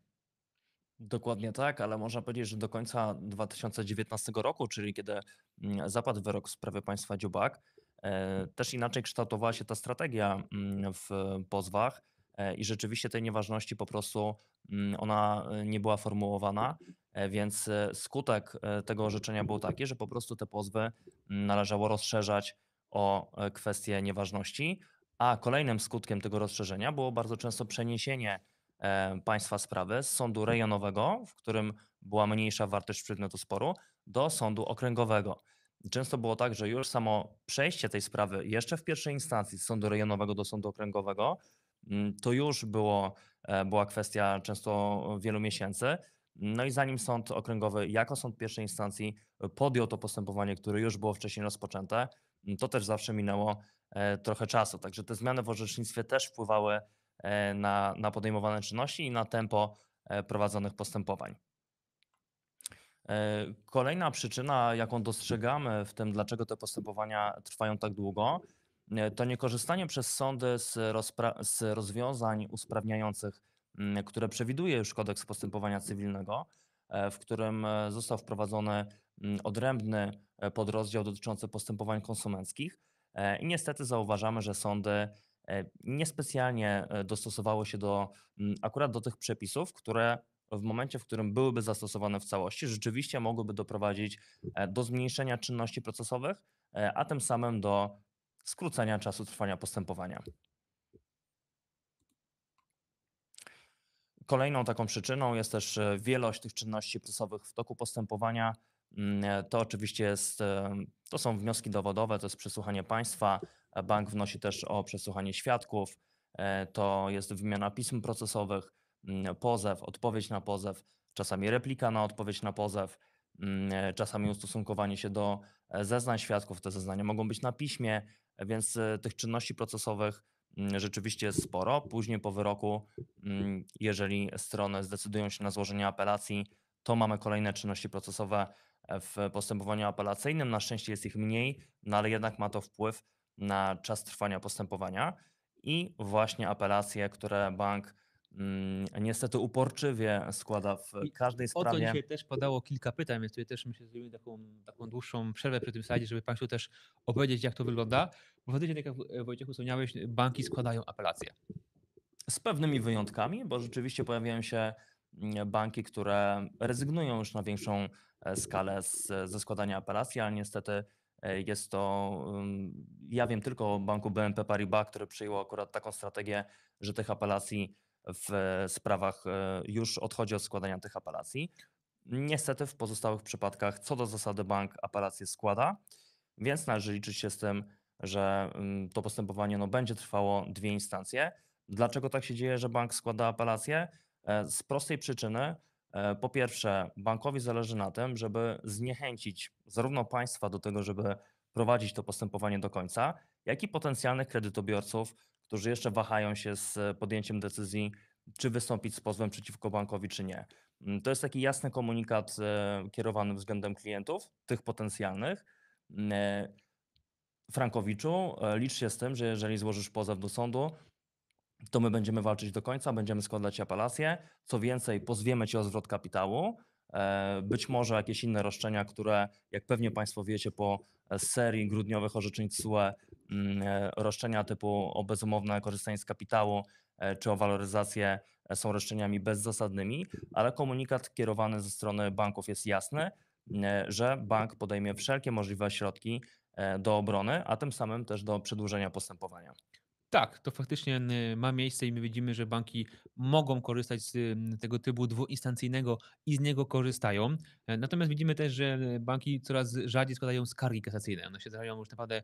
Dokładnie tak, ale można powiedzieć, że do końca 2019 roku, czyli kiedy mm, zapadł wyrok w sprawie państwa Dziubak, też inaczej kształtowała się ta strategia mm, w pozwach. E, i rzeczywiście tej nieważności po prostu mm, ona e, nie była formułowana, e, więc skutek tego orzeczenia był taki, że po prostu te pozwy mm, należało rozszerzać o kwestię nieważności, a kolejnym skutkiem tego rozszerzenia było bardzo często przeniesienie państwa sprawy z sądu rejonowego, w którym była mniejsza wartość przedmiotu sporu, do sądu okręgowego. Często było tak, że już samo przejście tej sprawy jeszcze w pierwszej instancji z sądu rejonowego do sądu okręgowego Mm, to już było, e, była kwestia często wielu miesięcy. No i zanim sąd okręgowy jako sąd pierwszej instancji podjął to postępowanie, które już było wcześniej rozpoczęte, mm, to też zawsze minęło e, trochę czasu. Także te zmiany w orzecznictwie też wpływały e, na, na podejmowane czynności i na tempo prowadzonych postępowań. Kolejna przyczyna, jaką dostrzegamy w tym, dlaczego te postępowania trwają tak długo, E, to niekorzystanie przez sądy z, z rozwiązań usprawniających, które przewiduje już kodeks postępowania cywilnego, e, w którym e, został wprowadzony odrębny podrozdział dotyczący postępowań konsumenckich. I niestety zauważamy, że sądy niespecjalnie dostosowały się do akurat do tych przepisów, które w momencie, w którym byłyby zastosowane w całości, rzeczywiście mogłyby doprowadzić do zmniejszenia czynności procesowych, a tym samym do skrócenia czasu trwania postępowania. Kolejną taką przyczyną jest też e, wielość tych czynności procesowych w toku postępowania. Mm, e, to oczywiście jest, e, to są wnioski dowodowe, to jest przesłuchanie państwa. Bank wnosi też o przesłuchanie świadków, to jest wymiana pism procesowych, mm, pozew, odpowiedź na pozew, czasami replika na odpowiedź na pozew, mm, czasami ustosunkowanie się do zeznań świadków. Te zeznania mogą być na piśmie, więc e, tych czynności procesowych mm, rzeczywiście jest sporo. Później po wyroku, mm, jeżeli strony zdecydują się na złożenie apelacji, to mamy kolejne czynności procesowe w postępowaniu apelacyjnym. Na szczęście jest ich mniej, no ale jednak ma to wpływ na czas trwania postępowania i właśnie apelacje, które bank Mm, niestety uporczywie składa w każdej sprawie. O to dzisiaj też padało kilka pytań, więc tutaj też myślę, że zrobimy taką, taką dłuższą przerwę przy tym slajdzie, żeby Państwu też opowiedzieć, jak to wygląda. Bo faktycznie, tak jak Wojciechu wspomniałeś, banki składają apelacje. Z pewnymi wyjątkami, bo rzeczywiście pojawiają się mm, banki, które rezygnują już na większą e, skalę z, ze składania apelacji, ale niestety e, jest to, mm, ja wiem tylko o banku BNP Paribas, które przyjęło akurat taką strategię, że tych apelacji w sprawach e, już odchodzi od składania tych apelacji. Niestety w pozostałych przypadkach co do zasady bank apelację składa, więc należy liczyć się z tym, że mm, to postępowanie no, będzie trwało dwie instancje. Dlaczego tak się dzieje, że bank składa apelację? E, z prostej przyczyny, e, po pierwsze, bankowi zależy na tym, żeby zniechęcić zarówno państwa do tego, żeby prowadzić to postępowanie do końca, jak i potencjalnych kredytobiorców, którzy jeszcze wahają się z e, podjęciem decyzji, czy wystąpić z pozwem przeciwko bankowi, czy nie. Mm, to jest taki jasny komunikat e, kierowany względem klientów, tych potencjalnych. Mm, e, Frankowiczu, licz się z tym, że jeżeli złożysz pozew do sądu, to my będziemy walczyć do końca, będziemy składać apelację. Co więcej, pozwiemy cię o zwrot kapitału. E, być może jakieś inne roszczenia, które, jak pewnie Państwo wiecie, po e, serii grudniowych orzeczeń TSUE, mm, e, roszczenia typu o bezumowne korzystanie z kapitału czy o waloryzację są roszczeniami bezzasadnymi, ale komunikat kierowany ze strony banków jest jasny, mm, że bank podejmie wszelkie możliwe środki do obrony, a tym samym też do przedłużenia postępowania. Tak, to faktycznie ma miejsce i my widzimy, że banki mogą korzystać z tego typu dwuinstancyjnego i z niego korzystają. E, natomiast widzimy też, że banki coraz rzadziej składają skargi kasacyjne. One się zdarzają już naprawdę e,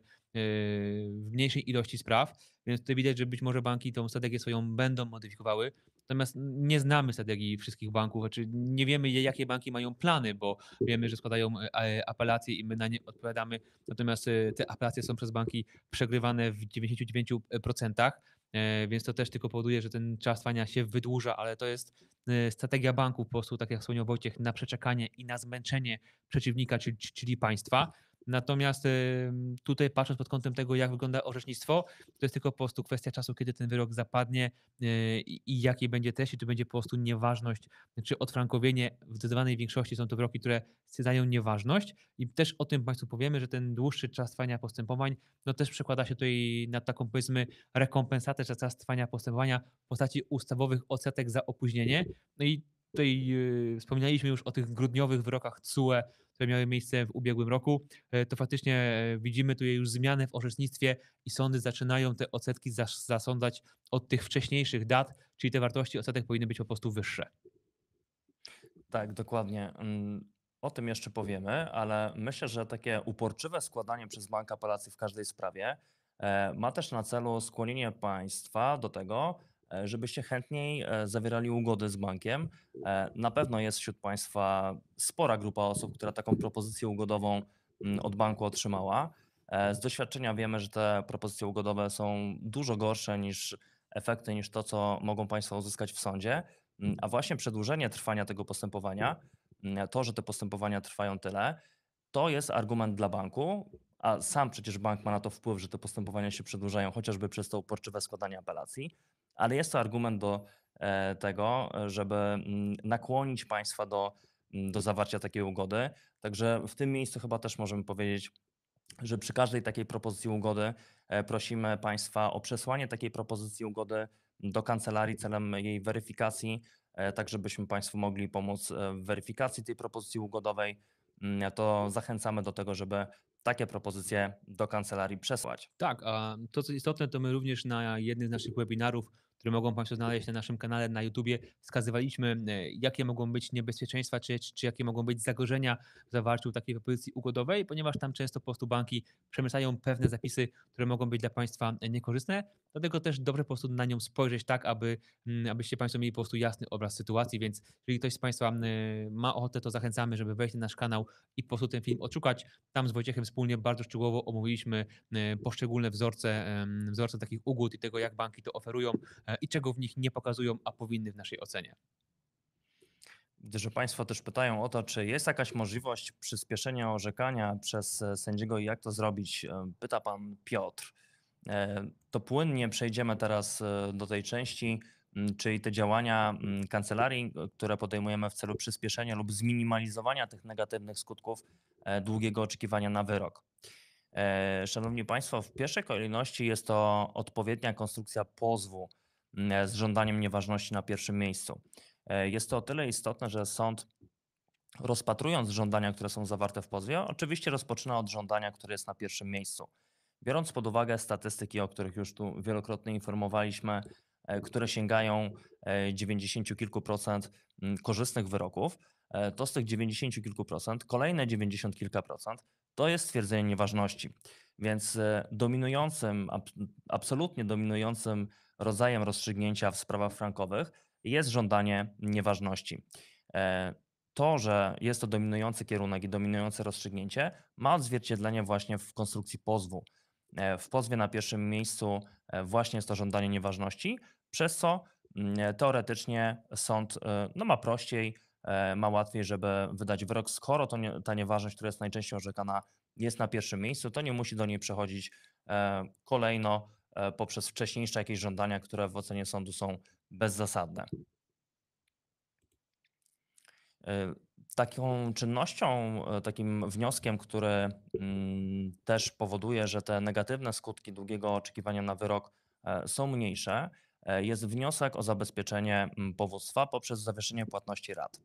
w mniejszej ilości spraw, więc tutaj widać, że być może banki tą strategię swoją będą modyfikowały. Natomiast nie znamy strategii wszystkich banków, znaczy nie wiemy, jakie banki mają plany, bo wiemy, że składają e, apelacje i my na nie odpowiadamy. Natomiast e, te apelacje są przez banki przegrywane w 99%, e, więc to też tylko powoduje, że ten czas trwania się wydłuża, ale to jest strategia banku po prostu, tak jak wspomniał Wojciech, na przeczekanie i na zmęczenie przeciwnika, czyli państwa. Natomiast tutaj patrząc pod kątem tego, jak wygląda orzecznictwo, to jest tylko po prostu kwestia czasu, kiedy ten wyrok zapadnie y, i jakiej będzie treści, czy będzie po prostu nieważność, czy odfrankowienie. W zdecydowanej większości są to wyroki, które stwierdzają nieważność i też o tym Państwu powiemy, że ten dłuższy czas trwania postępowań, no też przekłada się tutaj na taką powiedzmy rekompensatę za czas trwania postępowania w postaci ustawowych odsetek za opóźnienie. No i Tutaj y, wspominaliśmy już o tych grudniowych wyrokach CUE, które miały miejsce w ubiegłym roku, e, to faktycznie e, widzimy tu już zmianę w orzecznictwie i sądy zaczynają te odsetki zasądzać od tych wcześniejszych dat, czyli te wartości odsetek powinny być po prostu wyższe. Tak, dokładnie. Mm, o tym jeszcze powiemy, ale myślę, że takie uporczywe składanie przez bank apelacji w każdej sprawie e, ma też na celu skłonienie państwa do tego, E, żebyście chętniej e, zawierali ugody z bankiem. E, na pewno jest wśród Państwa spora grupa osób, która taką propozycję ugodową mm, od banku otrzymała. Z doświadczenia wiemy, że te propozycje ugodowe są dużo gorsze niż efekty, niż to, co mogą Państwo uzyskać w sądzie, mm, a właśnie przedłużenie trwania tego postępowania, mm, to, że te postępowania trwają tyle, to jest argument dla banku, a sam przecież bank ma na to wpływ, że te postępowania się przedłużają, chociażby przez to uporczywe składanie apelacji ale jest to argument do e, tego, żeby mm, nakłonić państwa do, mm, do zawarcia takiej ugody. Także w tym miejscu chyba też możemy powiedzieć, że przy każdej takiej propozycji ugody e, prosimy państwa o przesłanie takiej propozycji ugody do kancelarii celem jej weryfikacji, e, tak żebyśmy państwu mogli pomóc w weryfikacji tej propozycji ugodowej. Mm, to zachęcamy do tego, żeby takie propozycje do kancelarii przesłać. Tak, a to co istotne, to my również na jednym z naszych webinarów które mogą Państwo znaleźć na naszym kanale na YouTubie, wskazywaliśmy, e, jakie mogą być niebezpieczeństwa, czy, czy jakie mogą być zagrożenia w zawarciu takiej propozycji ugodowej, ponieważ tam często po prostu banki przemycają pewne zapisy, które mogą być dla Państwa niekorzystne. Dlatego też dobrze po prostu na nią spojrzeć tak, aby, mm, abyście Państwo mieli po prostu jasny obraz sytuacji, więc jeżeli ktoś z Państwa mm, ma ochotę, to zachęcamy, żeby wejść na nasz kanał i po prostu ten film odszukać. Tam z Wojciechem wspólnie bardzo szczegółowo omówiliśmy e, poszczególne wzorce, wzorce takich ugód i tego, jak banki to oferują e, E, i czego w nich nie pokazują, a powinny w naszej ocenie. Gdy Państwo też pytają o to, czy jest jakaś możliwość przyspieszenia orzekania przez e, sędziego i jak to zrobić. E, pyta Pan Piotr. To płynnie przejdziemy teraz do tej części, czyli te działania kancelarii, które podejmujemy w celu przyspieszenia lub zminimalizowania tych negatywnych skutków długiego oczekiwania na wyrok. Szanowni Państwo, w pierwszej kolejności jest to odpowiednia konstrukcja pozwu E, z żądaniem nieważności na pierwszym miejscu. E, jest to o tyle istotne, że sąd rozpatrując żądania, które są zawarte w pozwie, oczywiście rozpoczyna od żądania, które jest na pierwszym miejscu. Biorąc pod uwagę statystyki, o których już tu wielokrotnie informowaliśmy, e, które sięgają 90 kilku procent korzystnych wyroków, to z tych 90 kilku procent, kolejne 90 kilka procent to jest stwierdzenie nieważności. Więc dominującym, absolutnie dominującym rodzajem rozstrzygnięcia w sprawach frankowych jest żądanie nieważności. E, to, że jest to dominujący kierunek i dominujące rozstrzygnięcie, ma odzwierciedlenie właśnie w konstrukcji pozwu. E, w pozwie na pierwszym miejscu e, właśnie jest to żądanie nieważności, przez co mm, teoretycznie sąd no, ma prościej, ma łatwiej, żeby wydać wyrok, skoro to nie, ta nieważność, która jest najczęściej orzekana, jest na pierwszym miejscu, to nie musi do niej przechodzić kolejno E, poprzez wcześniejsze jakieś żądania, które w ocenie sądu są bezzasadne. E, taką czynnością, e, takim wnioskiem, który mm, też powoduje, że te negatywne skutki długiego oczekiwania na wyrok są mniejsze, jest wniosek o zabezpieczenie mm, powództwa poprzez zawieszenie płatności rat.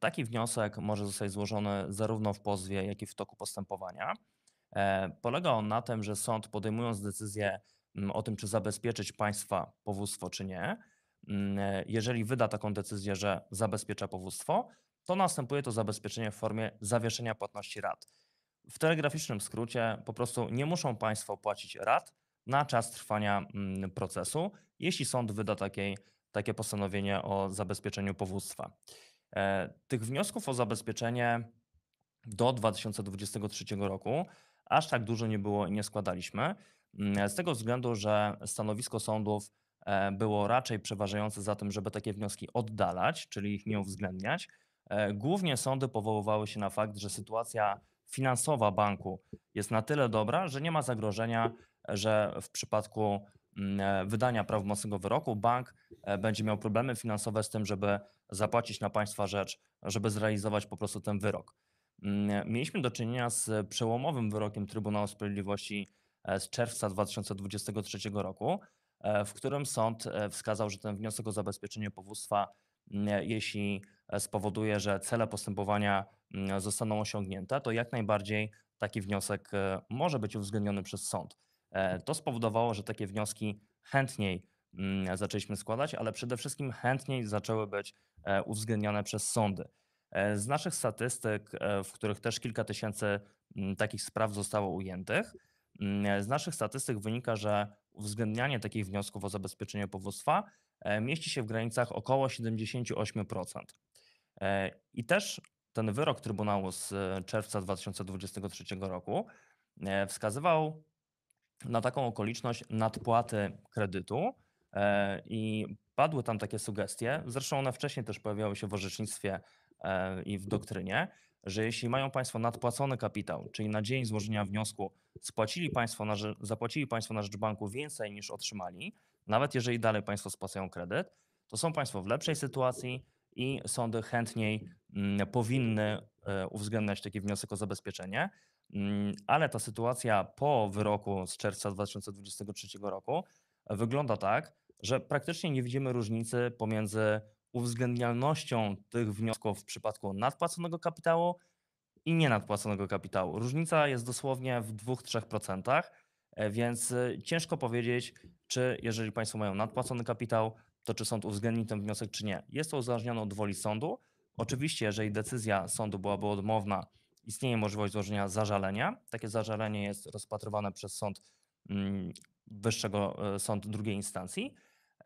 Taki wniosek może zostać złożony zarówno w pozwie, jak i w toku postępowania. E, polega on na tym, że sąd podejmując decyzję mm, o tym, czy zabezpieczyć państwa powództwo, czy nie, mm, e, jeżeli wyda taką decyzję, że zabezpiecza powództwo, to następuje to zabezpieczenie w formie zawieszenia płatności rat. W telegraficznym skrócie po prostu nie muszą państwo płacić rat na czas trwania mm, procesu, jeśli sąd wyda takiej, takie postanowienie o zabezpieczeniu powództwa. E, tych wniosków o zabezpieczenie do 2023 roku aż tak dużo nie było i nie składaliśmy, mm, z tego względu, że stanowisko sądów e, było raczej przeważające za tym, żeby takie wnioski oddalać, czyli ich nie uwzględniać. E, głównie sądy powoływały się na fakt, że sytuacja finansowa banku jest na tyle dobra, że nie ma zagrożenia, że w przypadku mm, e, wydania prawomocnego wyroku bank będzie miał problemy finansowe z tym, żeby zapłacić na państwa rzecz, żeby zrealizować po prostu ten wyrok. Mm, mieliśmy do czynienia z przełomowym wyrokiem Trybunału Sprawiedliwości e, z czerwca 2023 roku, e, w którym sąd e, wskazał, że ten wniosek o zabezpieczenie powództwa, mm, jeśli spowoduje, że cele postępowania mm, zostaną osiągnięte, to jak najbardziej taki wniosek może być uwzględniony przez sąd. To spowodowało, że takie wnioski chętniej zaczęliśmy składać, ale przede wszystkim chętniej zaczęły być uwzględniane przez sądy. E, z naszych statystyk, e, w których też kilka tysięcy mm, takich spraw zostało ujętych, mm, e, z naszych statystyk wynika, że uwzględnianie takich wniosków o zabezpieczenie powództwa mieści się w granicach około 78%. I też ten wyrok Trybunału z czerwca 2023 roku wskazywał na taką okoliczność nadpłaty kredytu i padły tam takie sugestie. Zresztą one wcześniej też pojawiały się w orzecznictwie E, i w doktrynie, że jeśli mają Państwo nadpłacony kapitał, czyli na dzień złożenia wniosku spłacili państwo na, zapłacili Państwo na rzecz banku więcej niż otrzymali, nawet jeżeli dalej Państwo spłacają kredyt, to są Państwo w lepszej sytuacji i sądy chętniej mm, powinny e, uwzględniać taki wniosek o zabezpieczenie, mm, ale ta sytuacja po wyroku z czerwca 2023 roku wygląda tak, że praktycznie nie widzimy różnicy pomiędzy uwzględnialnością tych wniosków w przypadku nadpłaconego kapitału i nienadpłaconego kapitału. Różnica jest dosłownie w 2-3%, e, więc e, ciężko powiedzieć, czy jeżeli Państwo mają nadpłacony kapitał, to czy sąd uwzględni ten wniosek, czy nie. Jest to uzależnione od woli sądu. Oczywiście, jeżeli decyzja sądu byłaby odmowna, istnieje możliwość złożenia zażalenia. Takie zażalenie jest rozpatrywane przez sąd mm, wyższego, e, sąd drugiej instancji.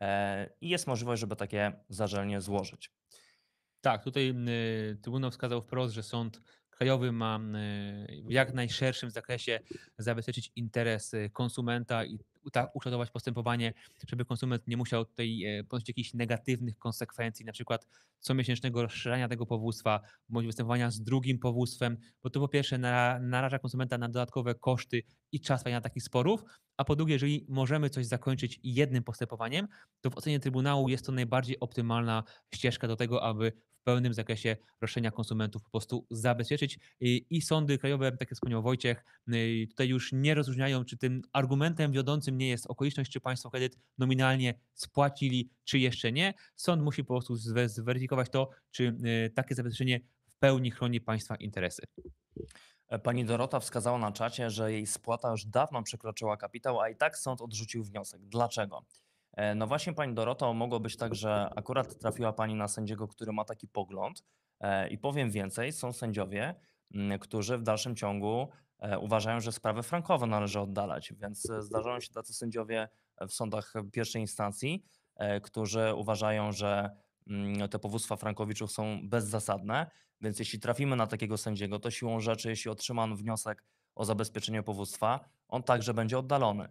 E, i jest możliwość, żeby takie zażalenie złożyć. Tak, tutaj y, Trybunał wskazał wprost, że sąd krajowy ma y, w jak najszerszym zakresie zabezpieczyć interes konsumenta i tak ukształtować postępowanie, żeby konsument nie musiał tutaj e, ponosić jakichś negatywnych konsekwencji, na przykład comiesięcznego rozszerzania tego powództwa, bądź występowania z drugim powództwem, bo to po pierwsze naraża konsumenta na dodatkowe koszty i czas na takich sporów, a po drugie, jeżeli możemy coś zakończyć jednym postępowaniem, to w ocenie Trybunału jest to najbardziej optymalna ścieżka do tego, aby pełnym zakresie roszczenia konsumentów po prostu zabezpieczyć. I sądy krajowe, tak jak wspomniał Wojciech, y, tutaj już nie rozróżniają, czy tym argumentem wiodącym nie jest okoliczność, czy państwo kredyt nominalnie spłacili, czy jeszcze nie. Sąd musi po prostu zweryfikować to, czy y, takie zabezpieczenie w pełni chroni państwa interesy. E, pani Dorota wskazała na czacie, że jej spłata już dawno przekroczyła kapitał, a i tak sąd odrzucił wniosek. Dlaczego? E, no właśnie Pani Doroto, mogło być tak, że akurat trafiła Pani na sędziego, który ma taki pogląd e, i powiem więcej, są sędziowie, mm, którzy w dalszym ciągu e, uważają, że sprawy frankowe należy oddalać, więc zdarzają się tacy sędziowie w sądach pierwszej instancji, którzy uważają, że mm, te powództwa frankowiczów są bezzasadne, więc jeśli trafimy na takiego sędziego, to siłą rzeczy, jeśli otrzymam wniosek o zabezpieczenie powództwa, on także będzie oddalony.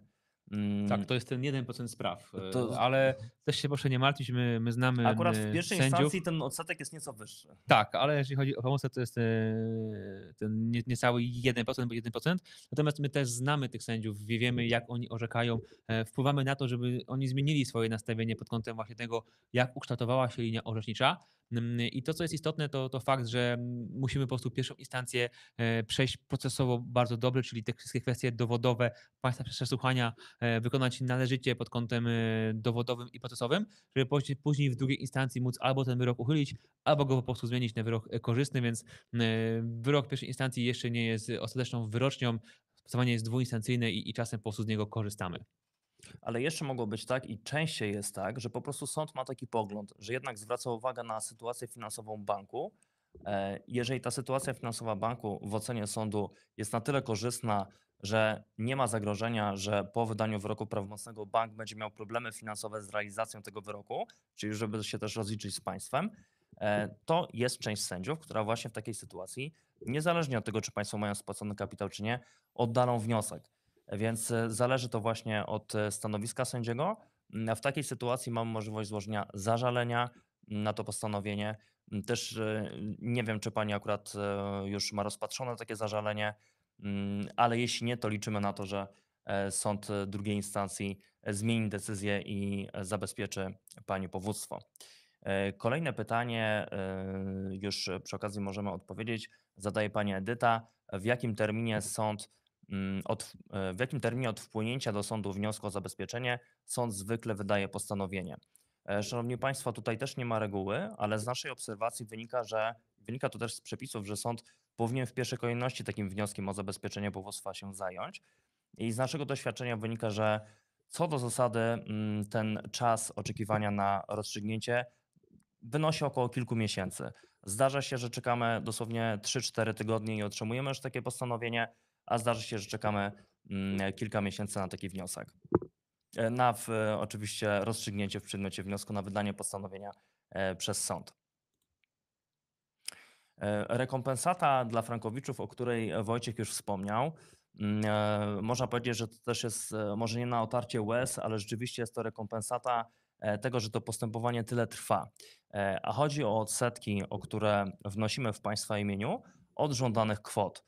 Tak, mm. to jest ten 1% spraw, no e, to... ale też się proszę nie martwić, my, my znamy Akurat e, w pierwszej sędziów. instancji ten odsetek jest nieco wyższy. Tak, ale jeśli chodzi o pomoc, to jest e, ten niecały 1%, bo 1%. Natomiast my też znamy tych sędziów, wiemy jak oni orzekają, wpływamy na to, żeby oni zmienili swoje nastawienie pod kątem właśnie tego, jak ukształtowała się linia orzecznicza. I to, co jest istotne, to, to fakt, że musimy po prostu pierwszą instancję e, przejść procesowo bardzo dobrze, czyli te wszystkie kwestie dowodowe państwa przesłuchania e, wykonać należycie pod kątem e, dowodowym i procesowym, żeby później w drugiej instancji móc albo ten wyrok uchylić, albo go po prostu zmienić na wyrok korzystny, więc wyrok pierwszej instancji jeszcze nie jest ostateczną wyrocznią, stosowanie jest dwuinstancyjne i, i czasem po prostu z niego korzystamy. Ale jeszcze mogło być tak i częściej jest tak, że po prostu sąd ma taki pogląd, że jednak zwraca uwagę na sytuację finansową banku. E, jeżeli ta sytuacja finansowa banku w ocenie sądu jest na tyle korzystna, że nie ma zagrożenia, że po wydaniu wyroku prawomocnego bank będzie miał problemy finansowe z realizacją tego wyroku, czyli żeby się też rozliczyć z państwem, e, to jest część sędziów, która właśnie w takiej sytuacji, niezależnie od tego, czy państwo mają spłacony kapitał, czy nie, oddalą wniosek. Więc e, zależy to właśnie od e, stanowiska sędziego. Mm, w takiej sytuacji mam możliwość złożenia zażalenia mm, na to postanowienie. Mm, też e, nie wiem, czy pani akurat już ma rozpatrzone takie zażalenie, ale jeśli nie, to liczymy na to, że sąd drugiej instancji zmieni decyzję i zabezpieczy pani powództwo. Kolejne pytanie, już przy okazji możemy odpowiedzieć, zadaje pani Edyta. W jakim terminie mhm. sąd Mm, od, e, w jakim terminie od wpłynięcia do sądu wniosku o zabezpieczenie sąd zwykle wydaje postanowienie. E, szanowni Państwo, tutaj też nie ma reguły, ale z naszej obserwacji wynika, że wynika to też z przepisów, że sąd powinien w pierwszej kolejności takim wnioskiem o zabezpieczenie powództwa się zająć. I z naszego doświadczenia wynika, że co do zasady mm, ten czas oczekiwania na rozstrzygnięcie wynosi około kilku miesięcy. Zdarza się, że czekamy dosłownie 3-4 tygodnie i otrzymujemy już takie postanowienie a zdarzy się, że czekamy mm, kilka miesięcy na taki wniosek. E, na w, e, oczywiście rozstrzygnięcie w przedmiocie wniosku, na wydanie postanowienia e, przez sąd. Rekompensata dla Frankowiczów, o której Wojciech już wspomniał, mm, można powiedzieć, że to też jest może nie na otarcie łez, ale rzeczywiście jest to rekompensata tego, że to postępowanie tyle trwa. A chodzi o odsetki, o które wnosimy w Państwa imieniu od żądanych kwot.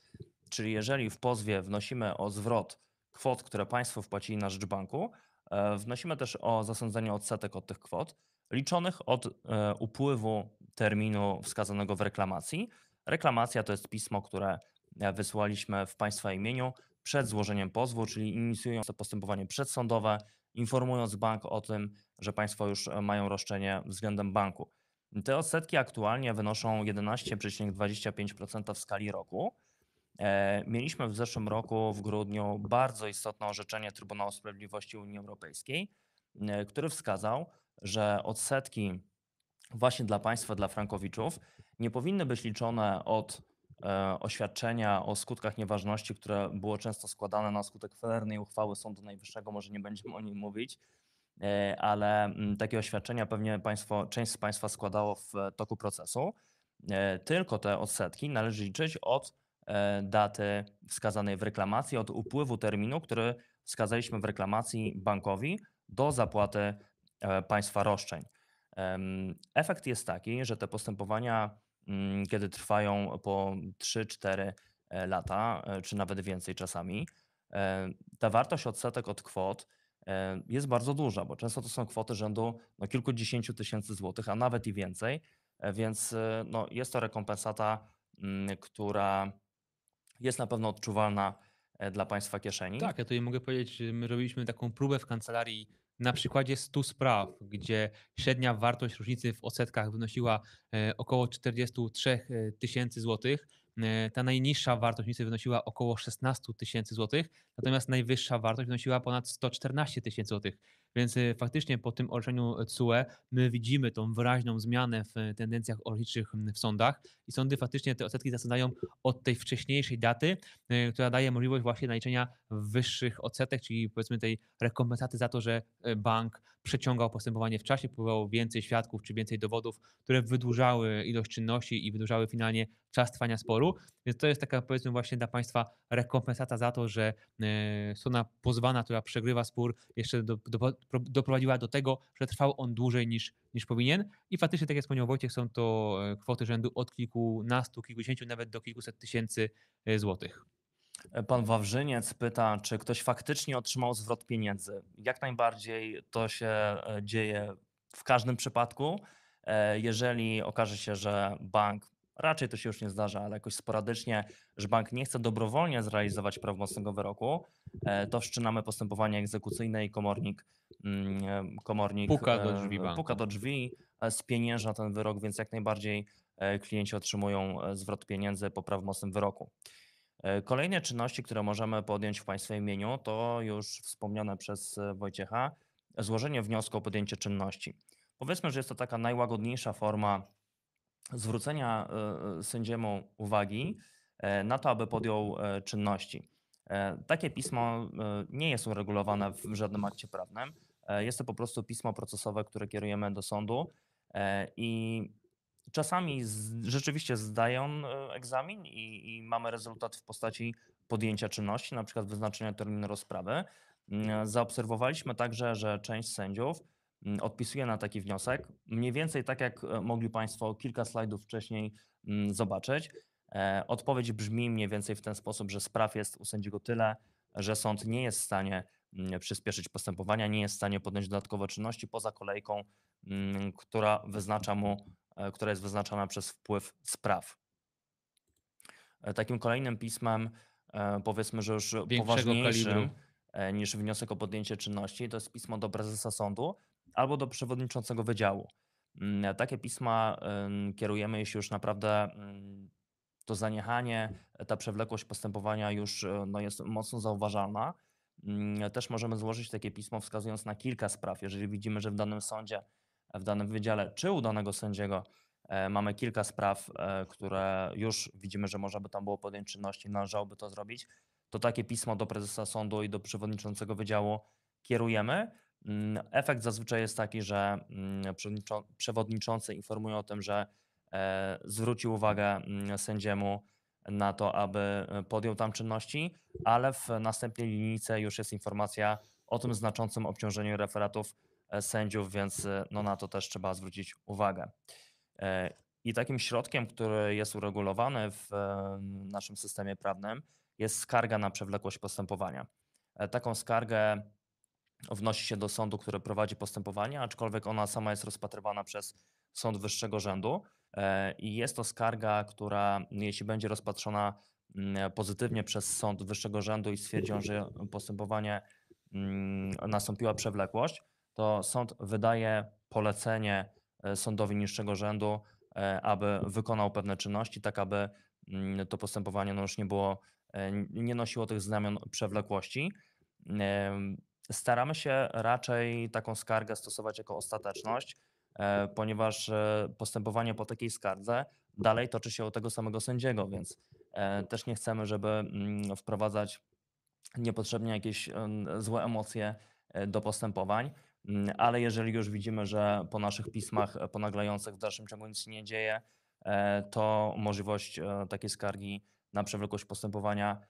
Czyli jeżeli w pozwie wnosimy o zwrot kwot, które państwo wpłacili na rzecz banku, e, wnosimy też o zasądzenie odsetek od tych kwot, liczonych od e, upływu terminu wskazanego w reklamacji. Reklamacja to jest pismo, które e, wysłaliśmy w Państwa imieniu przed złożeniem pozwu, czyli inicjując postępowanie przedsądowe, informując bank o tym, że Państwo już mają roszczenie względem banku. Te odsetki aktualnie wynoszą 11,25% w skali roku. E, mieliśmy w zeszłym roku, w grudniu, bardzo istotne orzeczenie Trybunału Sprawiedliwości Unii Europejskiej, e, który wskazał, że odsetki właśnie dla państwa, dla frankowiczów nie powinny być liczone od e, oświadczenia o skutkach nieważności, które było często składane na skutek felernej uchwały Sądu Najwyższego, może nie będziemy o nim mówić, ale mm, takie oświadczenia pewnie państwo, część z Państwa składało w toku procesu. Tylko te odsetki należy liczyć od E, daty wskazanej w reklamacji od upływu terminu, który wskazaliśmy w reklamacji bankowi do zapłaty e, państwa roszczeń. Efekt jest taki, że te postępowania, mm, kiedy trwają po 3-4 e, lata, czy nawet więcej czasami, ta wartość odsetek od kwot jest bardzo duża, bo często to są kwoty rzędu no, kilkudziesięciu tysięcy złotych, a nawet i więcej, więc no, jest to rekompensata, mm, która jest na pewno odczuwalna e, dla Państwa kieszeni. Tak, ja tutaj mogę powiedzieć, my robiliśmy taką próbę w kancelarii na przykładzie 100 spraw, gdzie średnia wartość różnicy w odsetkach wynosiła e, około 43 e, tysięcy złotych. Ta najniższa wartość różnicy wynosiła około 16 tysięcy złotych, natomiast najwyższa wartość wynosiła ponad 114 tysięcy złotych. Więc y, faktycznie po tym orzeczeniu CUE e, my widzimy tą wyraźną zmianę w e, tendencjach orzeczniczych w sądach i sądy faktycznie te odsetki zasadzają od tej wcześniejszej daty, e, która daje możliwość właśnie naliczenia wyższych odsetek, czyli powiedzmy tej rekompensaty za to, że bank przeciągał postępowanie w czasie, próbował więcej świadków czy więcej dowodów, które wydłużały ilość czynności i wydłużały finalnie czas trwania sporu. Więc to jest taka powiedzmy właśnie dla państwa rekompensata za to, że strona pozwana, która przegrywa spór, jeszcze do, do, doprowadziła do tego, że trwał on dłużej niż, niż powinien. I faktycznie, tak jak wspomniał Wojciech, są to e, kwoty rzędu od kilkunastu, kilkudziesięciu, nawet do kilkuset tysięcy e, złotych. Pan Wawrzyniec pyta, czy ktoś faktycznie otrzymał zwrot pieniędzy. Jak najbardziej to się e, dzieje w każdym przypadku. Jeżeli okaże się, że bank Raczej to się już nie zdarza, ale jakoś sporadycznie, że bank nie chce dobrowolnie zrealizować prawomocnego wyroku, e, to wszczynamy postępowanie egzekucyjne i komornik, mm, e, komornik puka do e, drzwi, banku. puka do drzwi spienięża ten wyrok, więc jak najbardziej klienci otrzymują zwrot pieniędzy po prawomocnym wyroku. Kolejne czynności, które możemy podjąć w Państwa imieniu, to już wspomniane przez Wojciecha złożenie wniosku o podjęcie czynności. Powiedzmy, że jest to taka najłagodniejsza forma zwrócenia e, sędziemu uwagi e, na to, aby podjął e, czynności. Takie pismo nie jest uregulowane w żadnym akcie prawnym. Jest to po prostu pismo procesowe, które kierujemy do sądu i czasami rzeczywiście zdają egzamin i, i, mamy rezultat w postaci podjęcia czynności, na przykład wyznaczenia terminu rozprawy. Mm, zaobserwowaliśmy także, że część sędziów Mm, odpisuje na taki wniosek. Mniej więcej tak, jak e, mogli Państwo kilka slajdów wcześniej mm, zobaczyć. E, odpowiedź brzmi mniej więcej w ten sposób, że spraw jest u sędziego tyle, że sąd nie jest w stanie mm, przyspieszyć postępowania, nie jest w stanie podjąć dodatkowo czynności poza kolejką, która wyznacza mu, e, która jest wyznaczana przez wpływ spraw. Takim kolejnym pismem, powiedzmy, że już poważniejszym kalibru. niż wniosek o podjęcie czynności, to jest pismo do prezesa sądu, albo do przewodniczącego wydziału. Mm, takie pisma kierujemy, jeśli już naprawdę mm, to zaniechanie, ta przewlekłość postępowania już e, no, jest mocno zauważalna. Mm, też możemy złożyć takie pismo wskazując na kilka spraw. Jeżeli widzimy, że w danym sądzie, w danym wydziale czy u danego sędziego e, mamy kilka spraw, e, które już widzimy, że może by tam było podjąć czynności, należałoby to zrobić, to takie pismo do prezesa sądu i do przewodniczącego wydziału kierujemy Mm, efekt zazwyczaj jest taki, że mm, przewodniczący informuje o tym, że e, zwrócił uwagę mm, sędziemu na to, aby e, podjął tam czynności, ale w następnej linijce już jest informacja o tym znaczącym obciążeniu referatów e, sędziów, więc no na to też trzeba zwrócić uwagę. I takim środkiem, który jest uregulowany w naszym systemie prawnym, jest skarga na przewlekłość postępowania. Taką skargę wnosi się do sądu, który prowadzi postępowanie, aczkolwiek ona sama jest rozpatrywana przez Sąd Wyższego Rzędu. E, I jest to skarga, która, jeśli będzie rozpatrzona mm, pozytywnie przez Sąd Wyższego Rzędu i stwierdzi on, że postępowanie mm, nastąpiła przewlekłość, to sąd wydaje polecenie e, sądowi niższego rzędu, e, aby wykonał pewne czynności, tak aby mm, to postępowanie no już nie było, nie nosiło tych znamion przewlekłości staramy się raczej taką skargę stosować jako ostateczność, e, ponieważ e, postępowanie po takiej skardze dalej toczy się u tego samego sędziego, więc e, też nie chcemy, żeby mm, wprowadzać niepotrzebnie jakieś mm, złe emocje do postępowań. Mm, ale jeżeli już widzimy, że po naszych pismach ponaglających w dalszym ciągu nic się nie dzieje, to możliwość takiej skargi na przewlekłość postępowania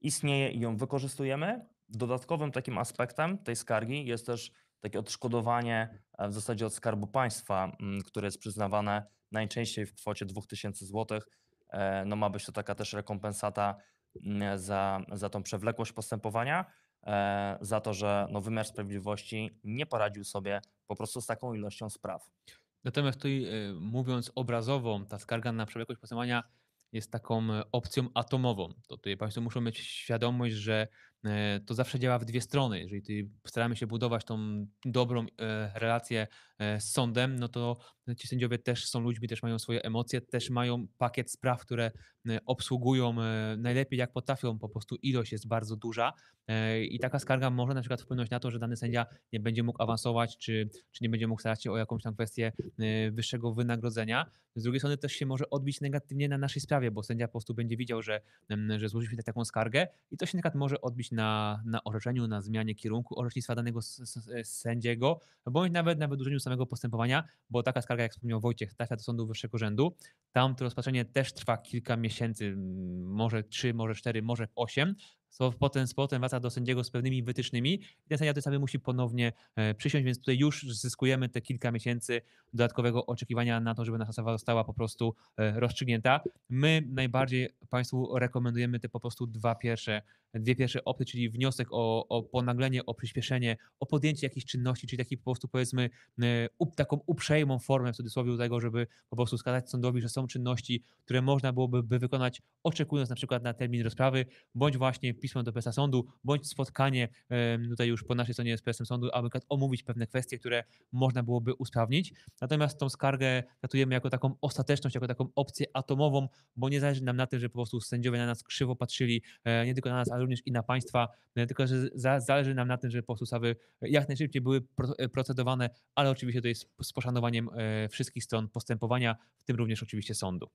istnieje i ją wykorzystujemy. Dodatkowym takim aspektem tej skargi jest też takie odszkodowanie e, w zasadzie od Skarbu Państwa, mm, które jest przyznawane najczęściej w kwocie 2000 zł. E, no ma być to taka też rekompensata mm, za, za tą przewlekłość postępowania, e, za to, że no wymiar sprawiedliwości nie poradził sobie po prostu z taką ilością spraw. Natomiast tutaj mówiąc obrazowo, ta skarga na przewlekłość postępowania jest taką opcją atomową. To tutaj Państwo muszą mieć świadomość, że E, to zawsze działa w dwie strony. Jeżeli ty, staramy się budować tą dobrą e, relację e, z sądem, no to ci sędziowie też są ludźmi, też mają swoje emocje, też mają pakiet spraw, które obsługują najlepiej jak potrafią, po prostu ilość jest bardzo duża i taka skarga może na przykład wpłynąć na to, że dany sędzia nie będzie mógł awansować, czy, czy nie będzie mógł starać się o jakąś tam kwestię wyższego wynagrodzenia. Z drugiej strony też się może odbić negatywnie na naszej sprawie, bo sędzia po prostu będzie widział, że, że złożyliśmy taką skargę i to się na przykład może odbić na, na orzeczeniu, na zmianie kierunku orzecznictwa danego s, s, e, sędziego, bądź nawet na wydłużeniu samego postępowania, bo taka skarga, jak wspomniał Wojciech, trafia do sądu wyższego rzędu. Tam to rozpatrzenie też trwa kilka miesięcy, może trzy, może cztery, może osiem so, potem z wraca do sędziego z pewnymi wytycznymi i ten sędzia to samym musi ponownie e, przysiąść, więc tutaj już zyskujemy te kilka miesięcy dodatkowego oczekiwania na to, żeby nasza sprawa została po prostu e, rozstrzygnięta. My najbardziej Państwu rekomendujemy te po prostu dwa pierwsze, dwie pierwsze opcje, czyli wniosek o, o ponaglenie, o przyspieszenie, o podjęcie jakichś czynności, czyli taki po prostu powiedzmy e, up, taką uprzejmą formę w cudzysłowie do tego, żeby po prostu skazać sądowi, że są czynności, które można byłoby wykonać oczekując na przykład na termin rozprawy, bądź właśnie pismo do prezesa sądu, bądź spotkanie tutaj już po naszej stronie z prezesem sądu, aby omówić pewne kwestie, które można byłoby usprawnić. Natomiast tą skargę traktujemy jako taką ostateczność, jako taką opcję atomową, bo nie zależy nam na tym, że po prostu sędziowie na nas krzywo patrzyli, e, nie tylko na nas, ale również i na państwa, e, tylko że zależy nam na tym, żeby po prostu ustawy jak najszybciej były e, procedowane, ale oczywiście to jest z poszanowaniem wszystkich stron postępowania, w tym również oczywiście sądu.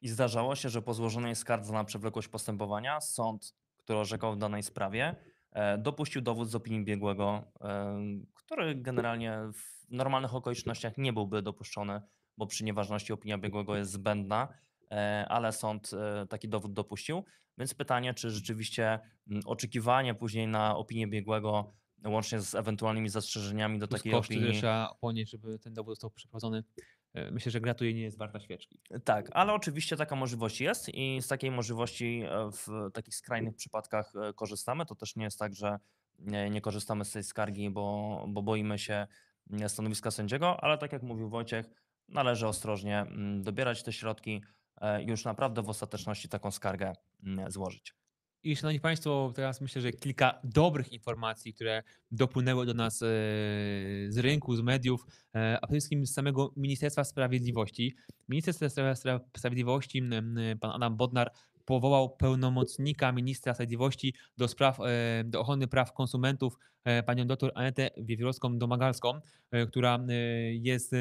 I zdarzało się, że po złożonej skardze na przewlekłość postępowania sąd który orzekał w danej sprawie, e, dopuścił dowód z opinii biegłego, e, który generalnie w normalnych okolicznościach nie byłby dopuszczony, bo przy nieważności opinia biegłego jest zbędna, e, ale sąd taki dowód dopuścił. Więc pytanie, czy rzeczywiście oczekiwanie później na opinię biegłego łącznie z ewentualnymi zastrzeżeniami do takiej koszty, opinii. Koszty trzeba ponieść, żeby ten dowód został przeprowadzony. E, myślę, że gratuluję nie jest warta świeczki. Tak, ale oczywiście taka możliwość jest i z takiej możliwości e, w takich skrajnych przypadkach e, korzystamy. To też nie jest tak, że nie korzystamy z tej skargi, bo, bo boimy się stanowiska sędziego, ale tak jak mówił Wojciech, należy ostrożnie mm, dobierać te środki, już naprawdę w ostateczności taką skargę mm, złożyć. I Szanowni Państwo, teraz myślę, że kilka dobrych informacji, które dopłynęły do nas e, z rynku, z mediów, e, a przede wszystkim z samego Ministerstwa Sprawiedliwości. Minister Sprawiedliwości, pan Adam Bodnar, powołał pełnomocnika ministra sprawiedliwości do spraw e, do ochrony praw konsumentów E, panią dr Anetę Wiewiórowską-Domagalską, e, która e, jest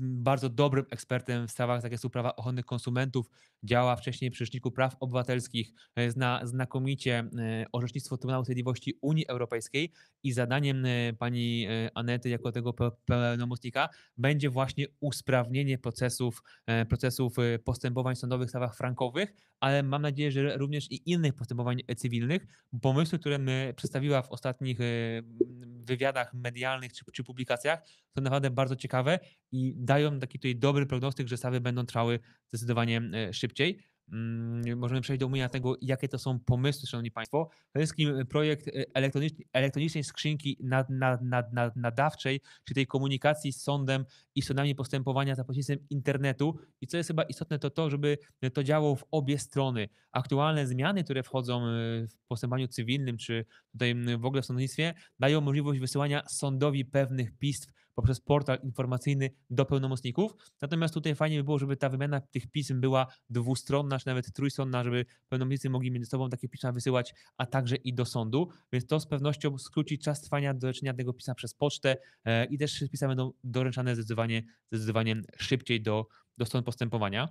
bardzo dobrym ekspertem w sprawach zakresu prawa ochrony konsumentów, działa wcześniej przy Rzeczniku Praw Obywatelskich, zna znakomicie orzecznictwo Trybunału Sprawiedliwości Unii Europejskiej i zadaniem pani Anety jako tego pełnomocnika będzie właśnie usprawnienie procesów, procesów postępowań sądowych w sprawach frankowych, ale mam nadzieję, że również i innych postępowań e, cywilnych. Pomysły, które przedstawiła w ostatnich e, wywiadach medialnych czy, czy publikacjach, są naprawdę bardzo ciekawe i dają taki tutaj dobry prognostyk, że stawy będą trwały zdecydowanie e, szybciej. Mm, możemy przejść do omówienia tego, jakie to są pomysły, Szanowni Państwo. Przede wszystkim e, projekt e, elektronicznej, skrzynki nad, nad, nad, nadawczej, czy tej komunikacji z sądem i sądami postępowania za pośrednictwem internetu. I co jest chyba istotne, to to, żeby e, to działało w obie strony. Aktualne zmiany, które wchodzą w postępowaniu cywilnym, czy tutaj w ogóle w sądownictwie, dają możliwość wysyłania sądowi pewnych pism poprzez portal informacyjny do pełnomocników. Natomiast tutaj fajnie by było, żeby ta wymiana tych pism była dwustronna, czy nawet trójstronna, żeby pełnomocnicy mogli między sobą takie pisma wysyłać, a także i do sądu. Więc to z pewnością skróci czas trwania doręczenia tego pisma przez pocztę e, i też pisma będą doręczane zdecydowanie, zdecydowanie szybciej do, do stron postępowania.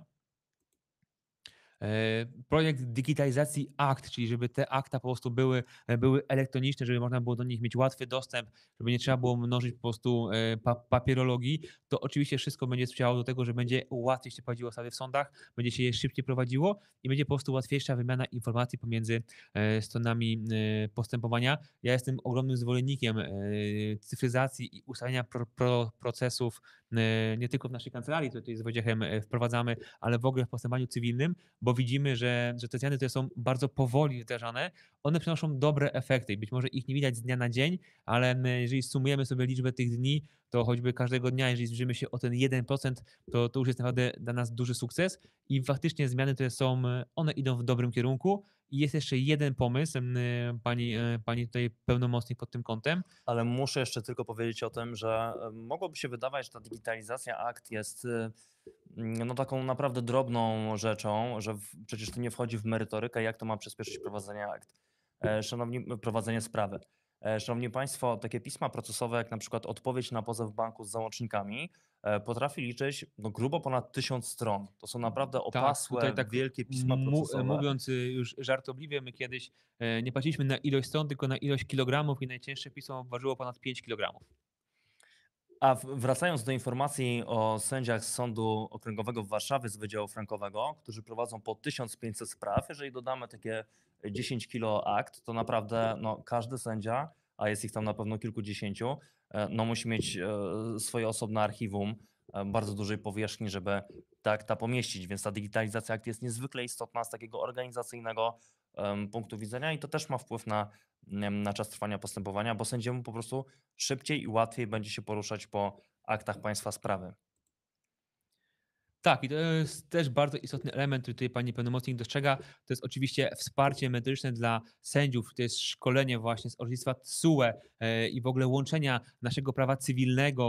E, projekt digitalizacji akt, czyli żeby te akta po prostu były, e, były elektroniczne, żeby można było do nich mieć łatwy dostęp, żeby nie trzeba było mnożyć po prostu e, papierologii, to oczywiście wszystko będzie sprzyjało do tego, że będzie łatwiej się prowadziło sprawy w sądach, będzie się je szybciej prowadziło i będzie po prostu łatwiejsza wymiana informacji pomiędzy stronami postępowania. Ja jestem ogromnym zwolennikiem cyfryzacji i ustalenia pro, pro, procesów nie tylko w naszej kancelarii, to tutaj z Wojciechem wprowadzamy, ale w ogóle w postępowaniu cywilnym, bo widzimy, że, że te zmiany, te są bardzo powoli wdrażane, one przynoszą dobre efekty i być może ich nie widać z dnia na dzień, ale jeżeli sumujemy sobie liczbę tych dni, to choćby każdego dnia, jeżeli zbliżymy się o ten 1%, to, to już jest naprawdę dla nas duży sukces i faktycznie zmiany, które są, one idą w dobrym kierunku. I jest jeszcze jeden pomysł, pani, e, pani tutaj pełnomocnik pod tym kątem. Ale muszę jeszcze tylko powiedzieć o tym, że e, mogłoby się wydawać, że ta digitalizacja akt jest e, no, taką naprawdę drobną rzeczą, że w, przecież to nie wchodzi w merytorykę, jak to ma przyspieszyć prowadzenie akt, szanowni, prowadzenie sprawy. E, szanowni Państwo, takie pisma procesowe, jak na przykład odpowiedź na pozew banku z załącznikami, e, potrafi liczyć no, grubo ponad tysiąc stron. To są naprawdę tak, opasłe, tak, tak wielkie pisma procesowe. Mówiąc y, już żartobliwie, my kiedyś e, nie patrzyliśmy na ilość stron, tylko na ilość kilogramów i najcięższe pismo ważyło ponad 5 kilogramów. A wracając do informacji o sędziach z Sądu Okręgowego w Warszawie z Wydziału Frankowego, którzy prowadzą po 1500 spraw, jeżeli dodamy takie 10 kilo akt, to naprawdę no, każdy sędzia, a jest ich tam na pewno kilkudziesięciu, e, no, musi mieć e, swoje osobne archiwum e, bardzo dużej powierzchni, żeby tak ta pomieścić, więc ta digitalizacja akt jest niezwykle istotna z takiego organizacyjnego punktu widzenia i to też ma wpływ na, na czas trwania postępowania, bo sędziemu po prostu szybciej i łatwiej będzie się poruszać po aktach państwa sprawy. Tak, i to jest też bardzo istotny element, który tutaj pani pełnomocnik dostrzega. To jest oczywiście wsparcie metryczne dla sędziów, to jest szkolenie właśnie z orzecznictwa TSUE e, i w ogóle łączenia naszego prawa cywilnego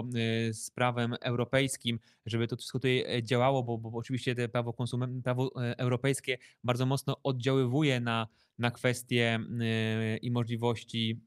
e, z prawem europejskim, żeby to wszystko tutaj e, działało, bo, bo oczywiście te prawo, konsumen, prawo europejskie bardzo mocno oddziaływuje na, na kwestie i możliwości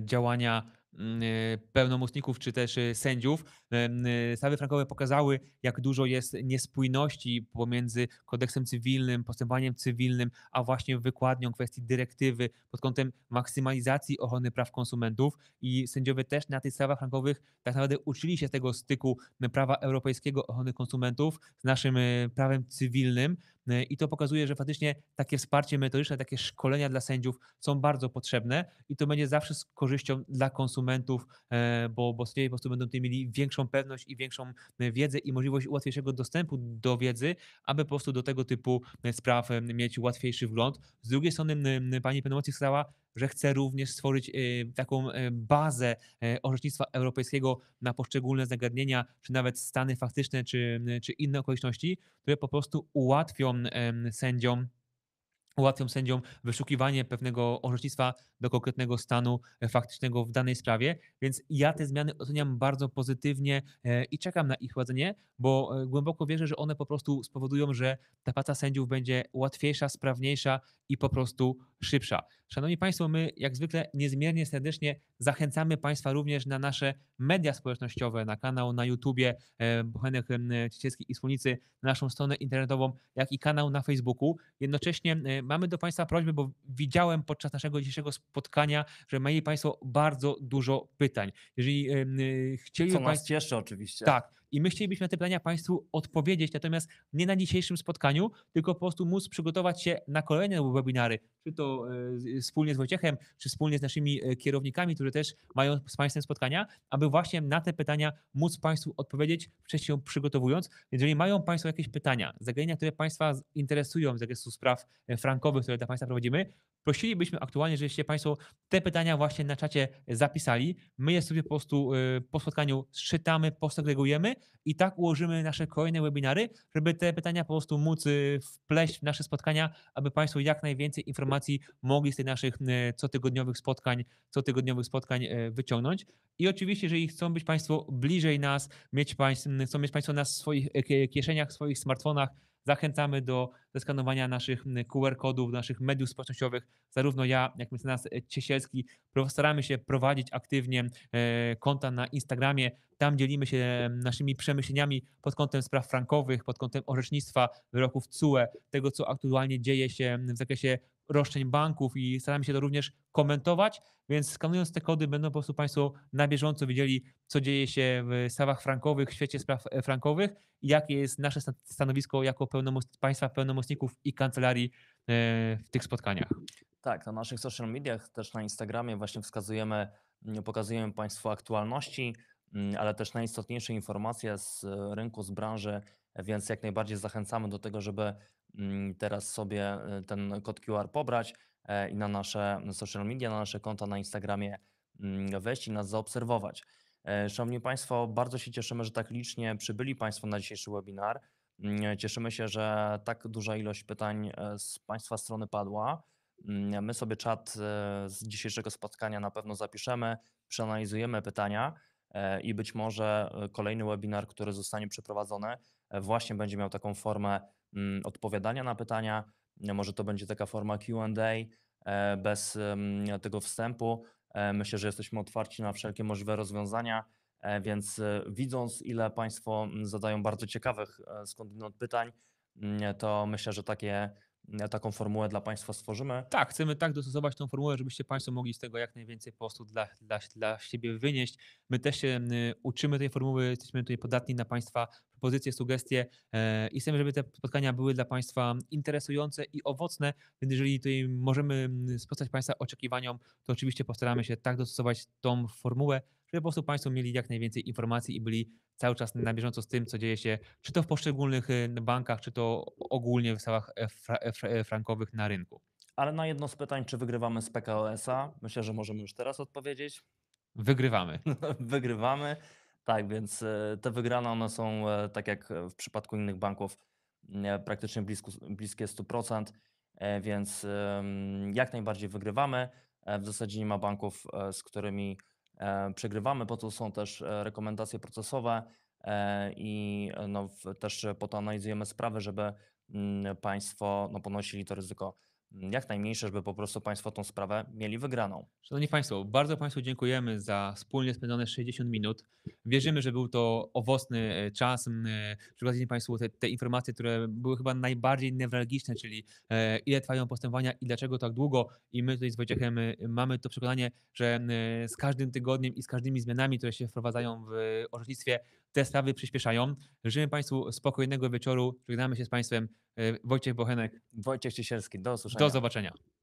działania Mm, e, pełnomocników czy też e, sędziów. E, Stawy frankowe pokazały, jak dużo jest niespójności pomiędzy kodeksem cywilnym, postępowaniem cywilnym, a właśnie wykładnią kwestii dyrektywy pod kątem maksymalizacji ochrony praw konsumentów i sędziowie też na tych stawach frankowych tak naprawdę uczyli się tego styku prawa europejskiego ochrony konsumentów z naszym prawem cywilnym E, I to pokazuje, że faktycznie takie wsparcie metodyczne, takie szkolenia dla sędziów są bardzo potrzebne i to będzie zawsze z korzyścią dla konsumentów, e, bo, bo sędziowie po prostu będą tutaj mieli większą pewność i większą e, wiedzę i możliwość łatwiejszego dostępu do wiedzy, aby po prostu do tego typu spraw mieć łatwiejszy wgląd. Z drugiej strony pani pełnomocnik wskazała, że chce również stworzyć y, taką y, bazę y, orzecznictwa europejskiego na poszczególne zagadnienia, czy nawet stany faktyczne, czy, czy inne okoliczności, które po prostu ułatwią sędziom ułatwią sędziom wyszukiwanie pewnego orzecznictwa do konkretnego stanu e, faktycznego w danej sprawie. Więc ja te zmiany oceniam bardzo pozytywnie e, i czekam na ich wchodzenie, bo e, głęboko wierzę, że one po prostu spowodują, że ta praca sędziów będzie łatwiejsza, sprawniejsza i po prostu szybsza. Szanowni Państwo, my jak zwykle niezmiernie serdecznie zachęcamy Państwa również na nasze media społecznościowe, na kanał na YouTubie e, Bochenek Cieciecki i Wspólnicy, na naszą stronę internetową, jak i kanał na Facebooku. Jednocześnie e, mamy do Państwa prośbę, bo widziałem podczas naszego dzisiejszego spotkania, że mieli Państwo bardzo dużo pytań. Jeżeli e, chcieliby Co Państwo... jeszcze oczywiście. Tak, i my chcielibyśmy na te pytania Państwu odpowiedzieć, natomiast nie na dzisiejszym spotkaniu, tylko po prostu móc przygotować się na kolejne webinary, czy to e, e, wspólnie z Wojciechem, czy wspólnie z naszymi e, kierownikami, którzy też mają z Państwem spotkania, aby właśnie na te pytania móc Państwu odpowiedzieć, wcześniej się przygotowując. Jeżeli mają Państwo jakieś pytania, zagadnienia, które Państwa interesują z zakresu spraw frankowych, które dla Państwa prowadzimy, Prosilibyśmy aktualnie, żebyście Państwo te pytania właśnie na czacie zapisali. My je sobie po prostu y, po spotkaniu zczytamy, posegregujemy i tak ułożymy nasze kolejne webinary, żeby te pytania po prostu móc y, wpleść w nasze spotkania, aby Państwo jak najwięcej informacji mogli z tych naszych y, cotygodniowych spotkań, cotygodniowych spotkań wyciągnąć. I oczywiście, jeżeli chcą być Państwo bliżej nas, mieć państw, chcą mieć Państwo nas w swoich kieszeniach, w swoich smartfonach, Zachęcamy do zeskanowania naszych mm, QR-kodów, naszych mediów społecznościowych. Zarówno ja, jak nas, Ciesielski staramy się prowadzić aktywnie e, konta na Instagramie. Tam dzielimy się mm, naszymi przemyśleniami pod kątem spraw frankowych, pod kątem orzecznictwa, wyroków CUE, tego co aktualnie dzieje się mm, w zakresie roszczeń banków i staramy się to również komentować, więc skanując te kody będą po prostu Państwo na bieżąco wiedzieli, co dzieje się w sprawach frankowych, w świecie spraw e, frankowych, jakie jest nasze stanowisko jako pełnomoc- Państwa pełnomocników i kancelarii e, w tych spotkaniach. Tak, na naszych social mediach, też na Instagramie właśnie wskazujemy, mm, pokazujemy Państwu aktualności, mm, ale też najistotniejsze informacje z e, rynku, z branży, więc jak najbardziej zachęcamy do tego, żeby Mm, teraz sobie y, ten kod QR pobrać e, i na nasze social media, na nasze konta na Instagramie mm, wejść i nas zaobserwować. E, szanowni Państwo, bardzo się cieszymy, że tak licznie przybyli Państwo na dzisiejszy webinar. Mm, cieszymy się, że tak duża ilość pytań e, z Państwa strony padła. My sobie czat z dzisiejszego spotkania na pewno zapiszemy, przeanalizujemy pytania i być może kolejny webinar, który zostanie przeprowadzony, właśnie będzie miał taką formę Mm, odpowiadania na pytania. No, może to będzie taka forma QA e, bez tego wstępu. E, myślę, że jesteśmy otwarci na wszelkie możliwe rozwiązania, e, więc widząc, ile Państwo mm, zadają bardzo ciekawych skądinąd pytań, mm, to myślę, że takie E, taką formułę dla Państwa stworzymy. Tak, chcemy tak dostosować tą formułę, żebyście Państwo mogli z tego jak najwięcej po dla, dla, dla siebie wynieść. My też się uczymy tej formuły, jesteśmy tutaj podatni na Państwa propozycje, sugestie e, i chcemy, żeby te spotkania były dla Państwa interesujące i owocne, więc jeżeli tutaj możemy sprostać Państwa oczekiwaniom, to oczywiście postaramy się tak dostosować tą formułę, żeby po prostu Państwo mieli jak najwięcej informacji i byli cały czas na bieżąco z tym, co dzieje się, czy to w poszczególnych y, bankach, czy to ogólnie w salach e, e, e, frankowych na rynku. Ale na jedno z pytań, czy wygrywamy z PKOS-a? Myślę, że możemy już teraz odpowiedzieć. Wygrywamy. wygrywamy. Tak, więc te wygrane one są, tak jak w przypadku innych banków, praktycznie blisko, bliskie 100%, więc jak najbardziej wygrywamy. W zasadzie nie ma banków, z którymi E, przegrywamy, po to są też e, rekomendacje procesowe e, i no, też po to analizujemy sprawy, żeby mm, państwo no, ponosili to ryzyko jak najmniejsze, żeby po prostu Państwo tą sprawę mieli wygraną. Szanowni Państwo, bardzo Państwu dziękujemy za wspólnie spędzone 60 minut. Wierzymy, że był to owocny e, czas. E, Przekazaliśmy Państwu te, te, informacje, które były chyba najbardziej newralgiczne, czyli e, ile trwają postępowania i dlaczego tak długo. I my tutaj z Wojciechem mamy to przekonanie, że z każdym tygodniem i z każdymi zmianami, które się wprowadzają w orzecznictwie, te sprawy przyspieszają. Życzymy Państwu spokojnego wieczoru. Żegnamy się z Państwem. E, Wojciech Bochenek. Wojciech Ciesielski. Do usłyszenia. Do zobaczenia.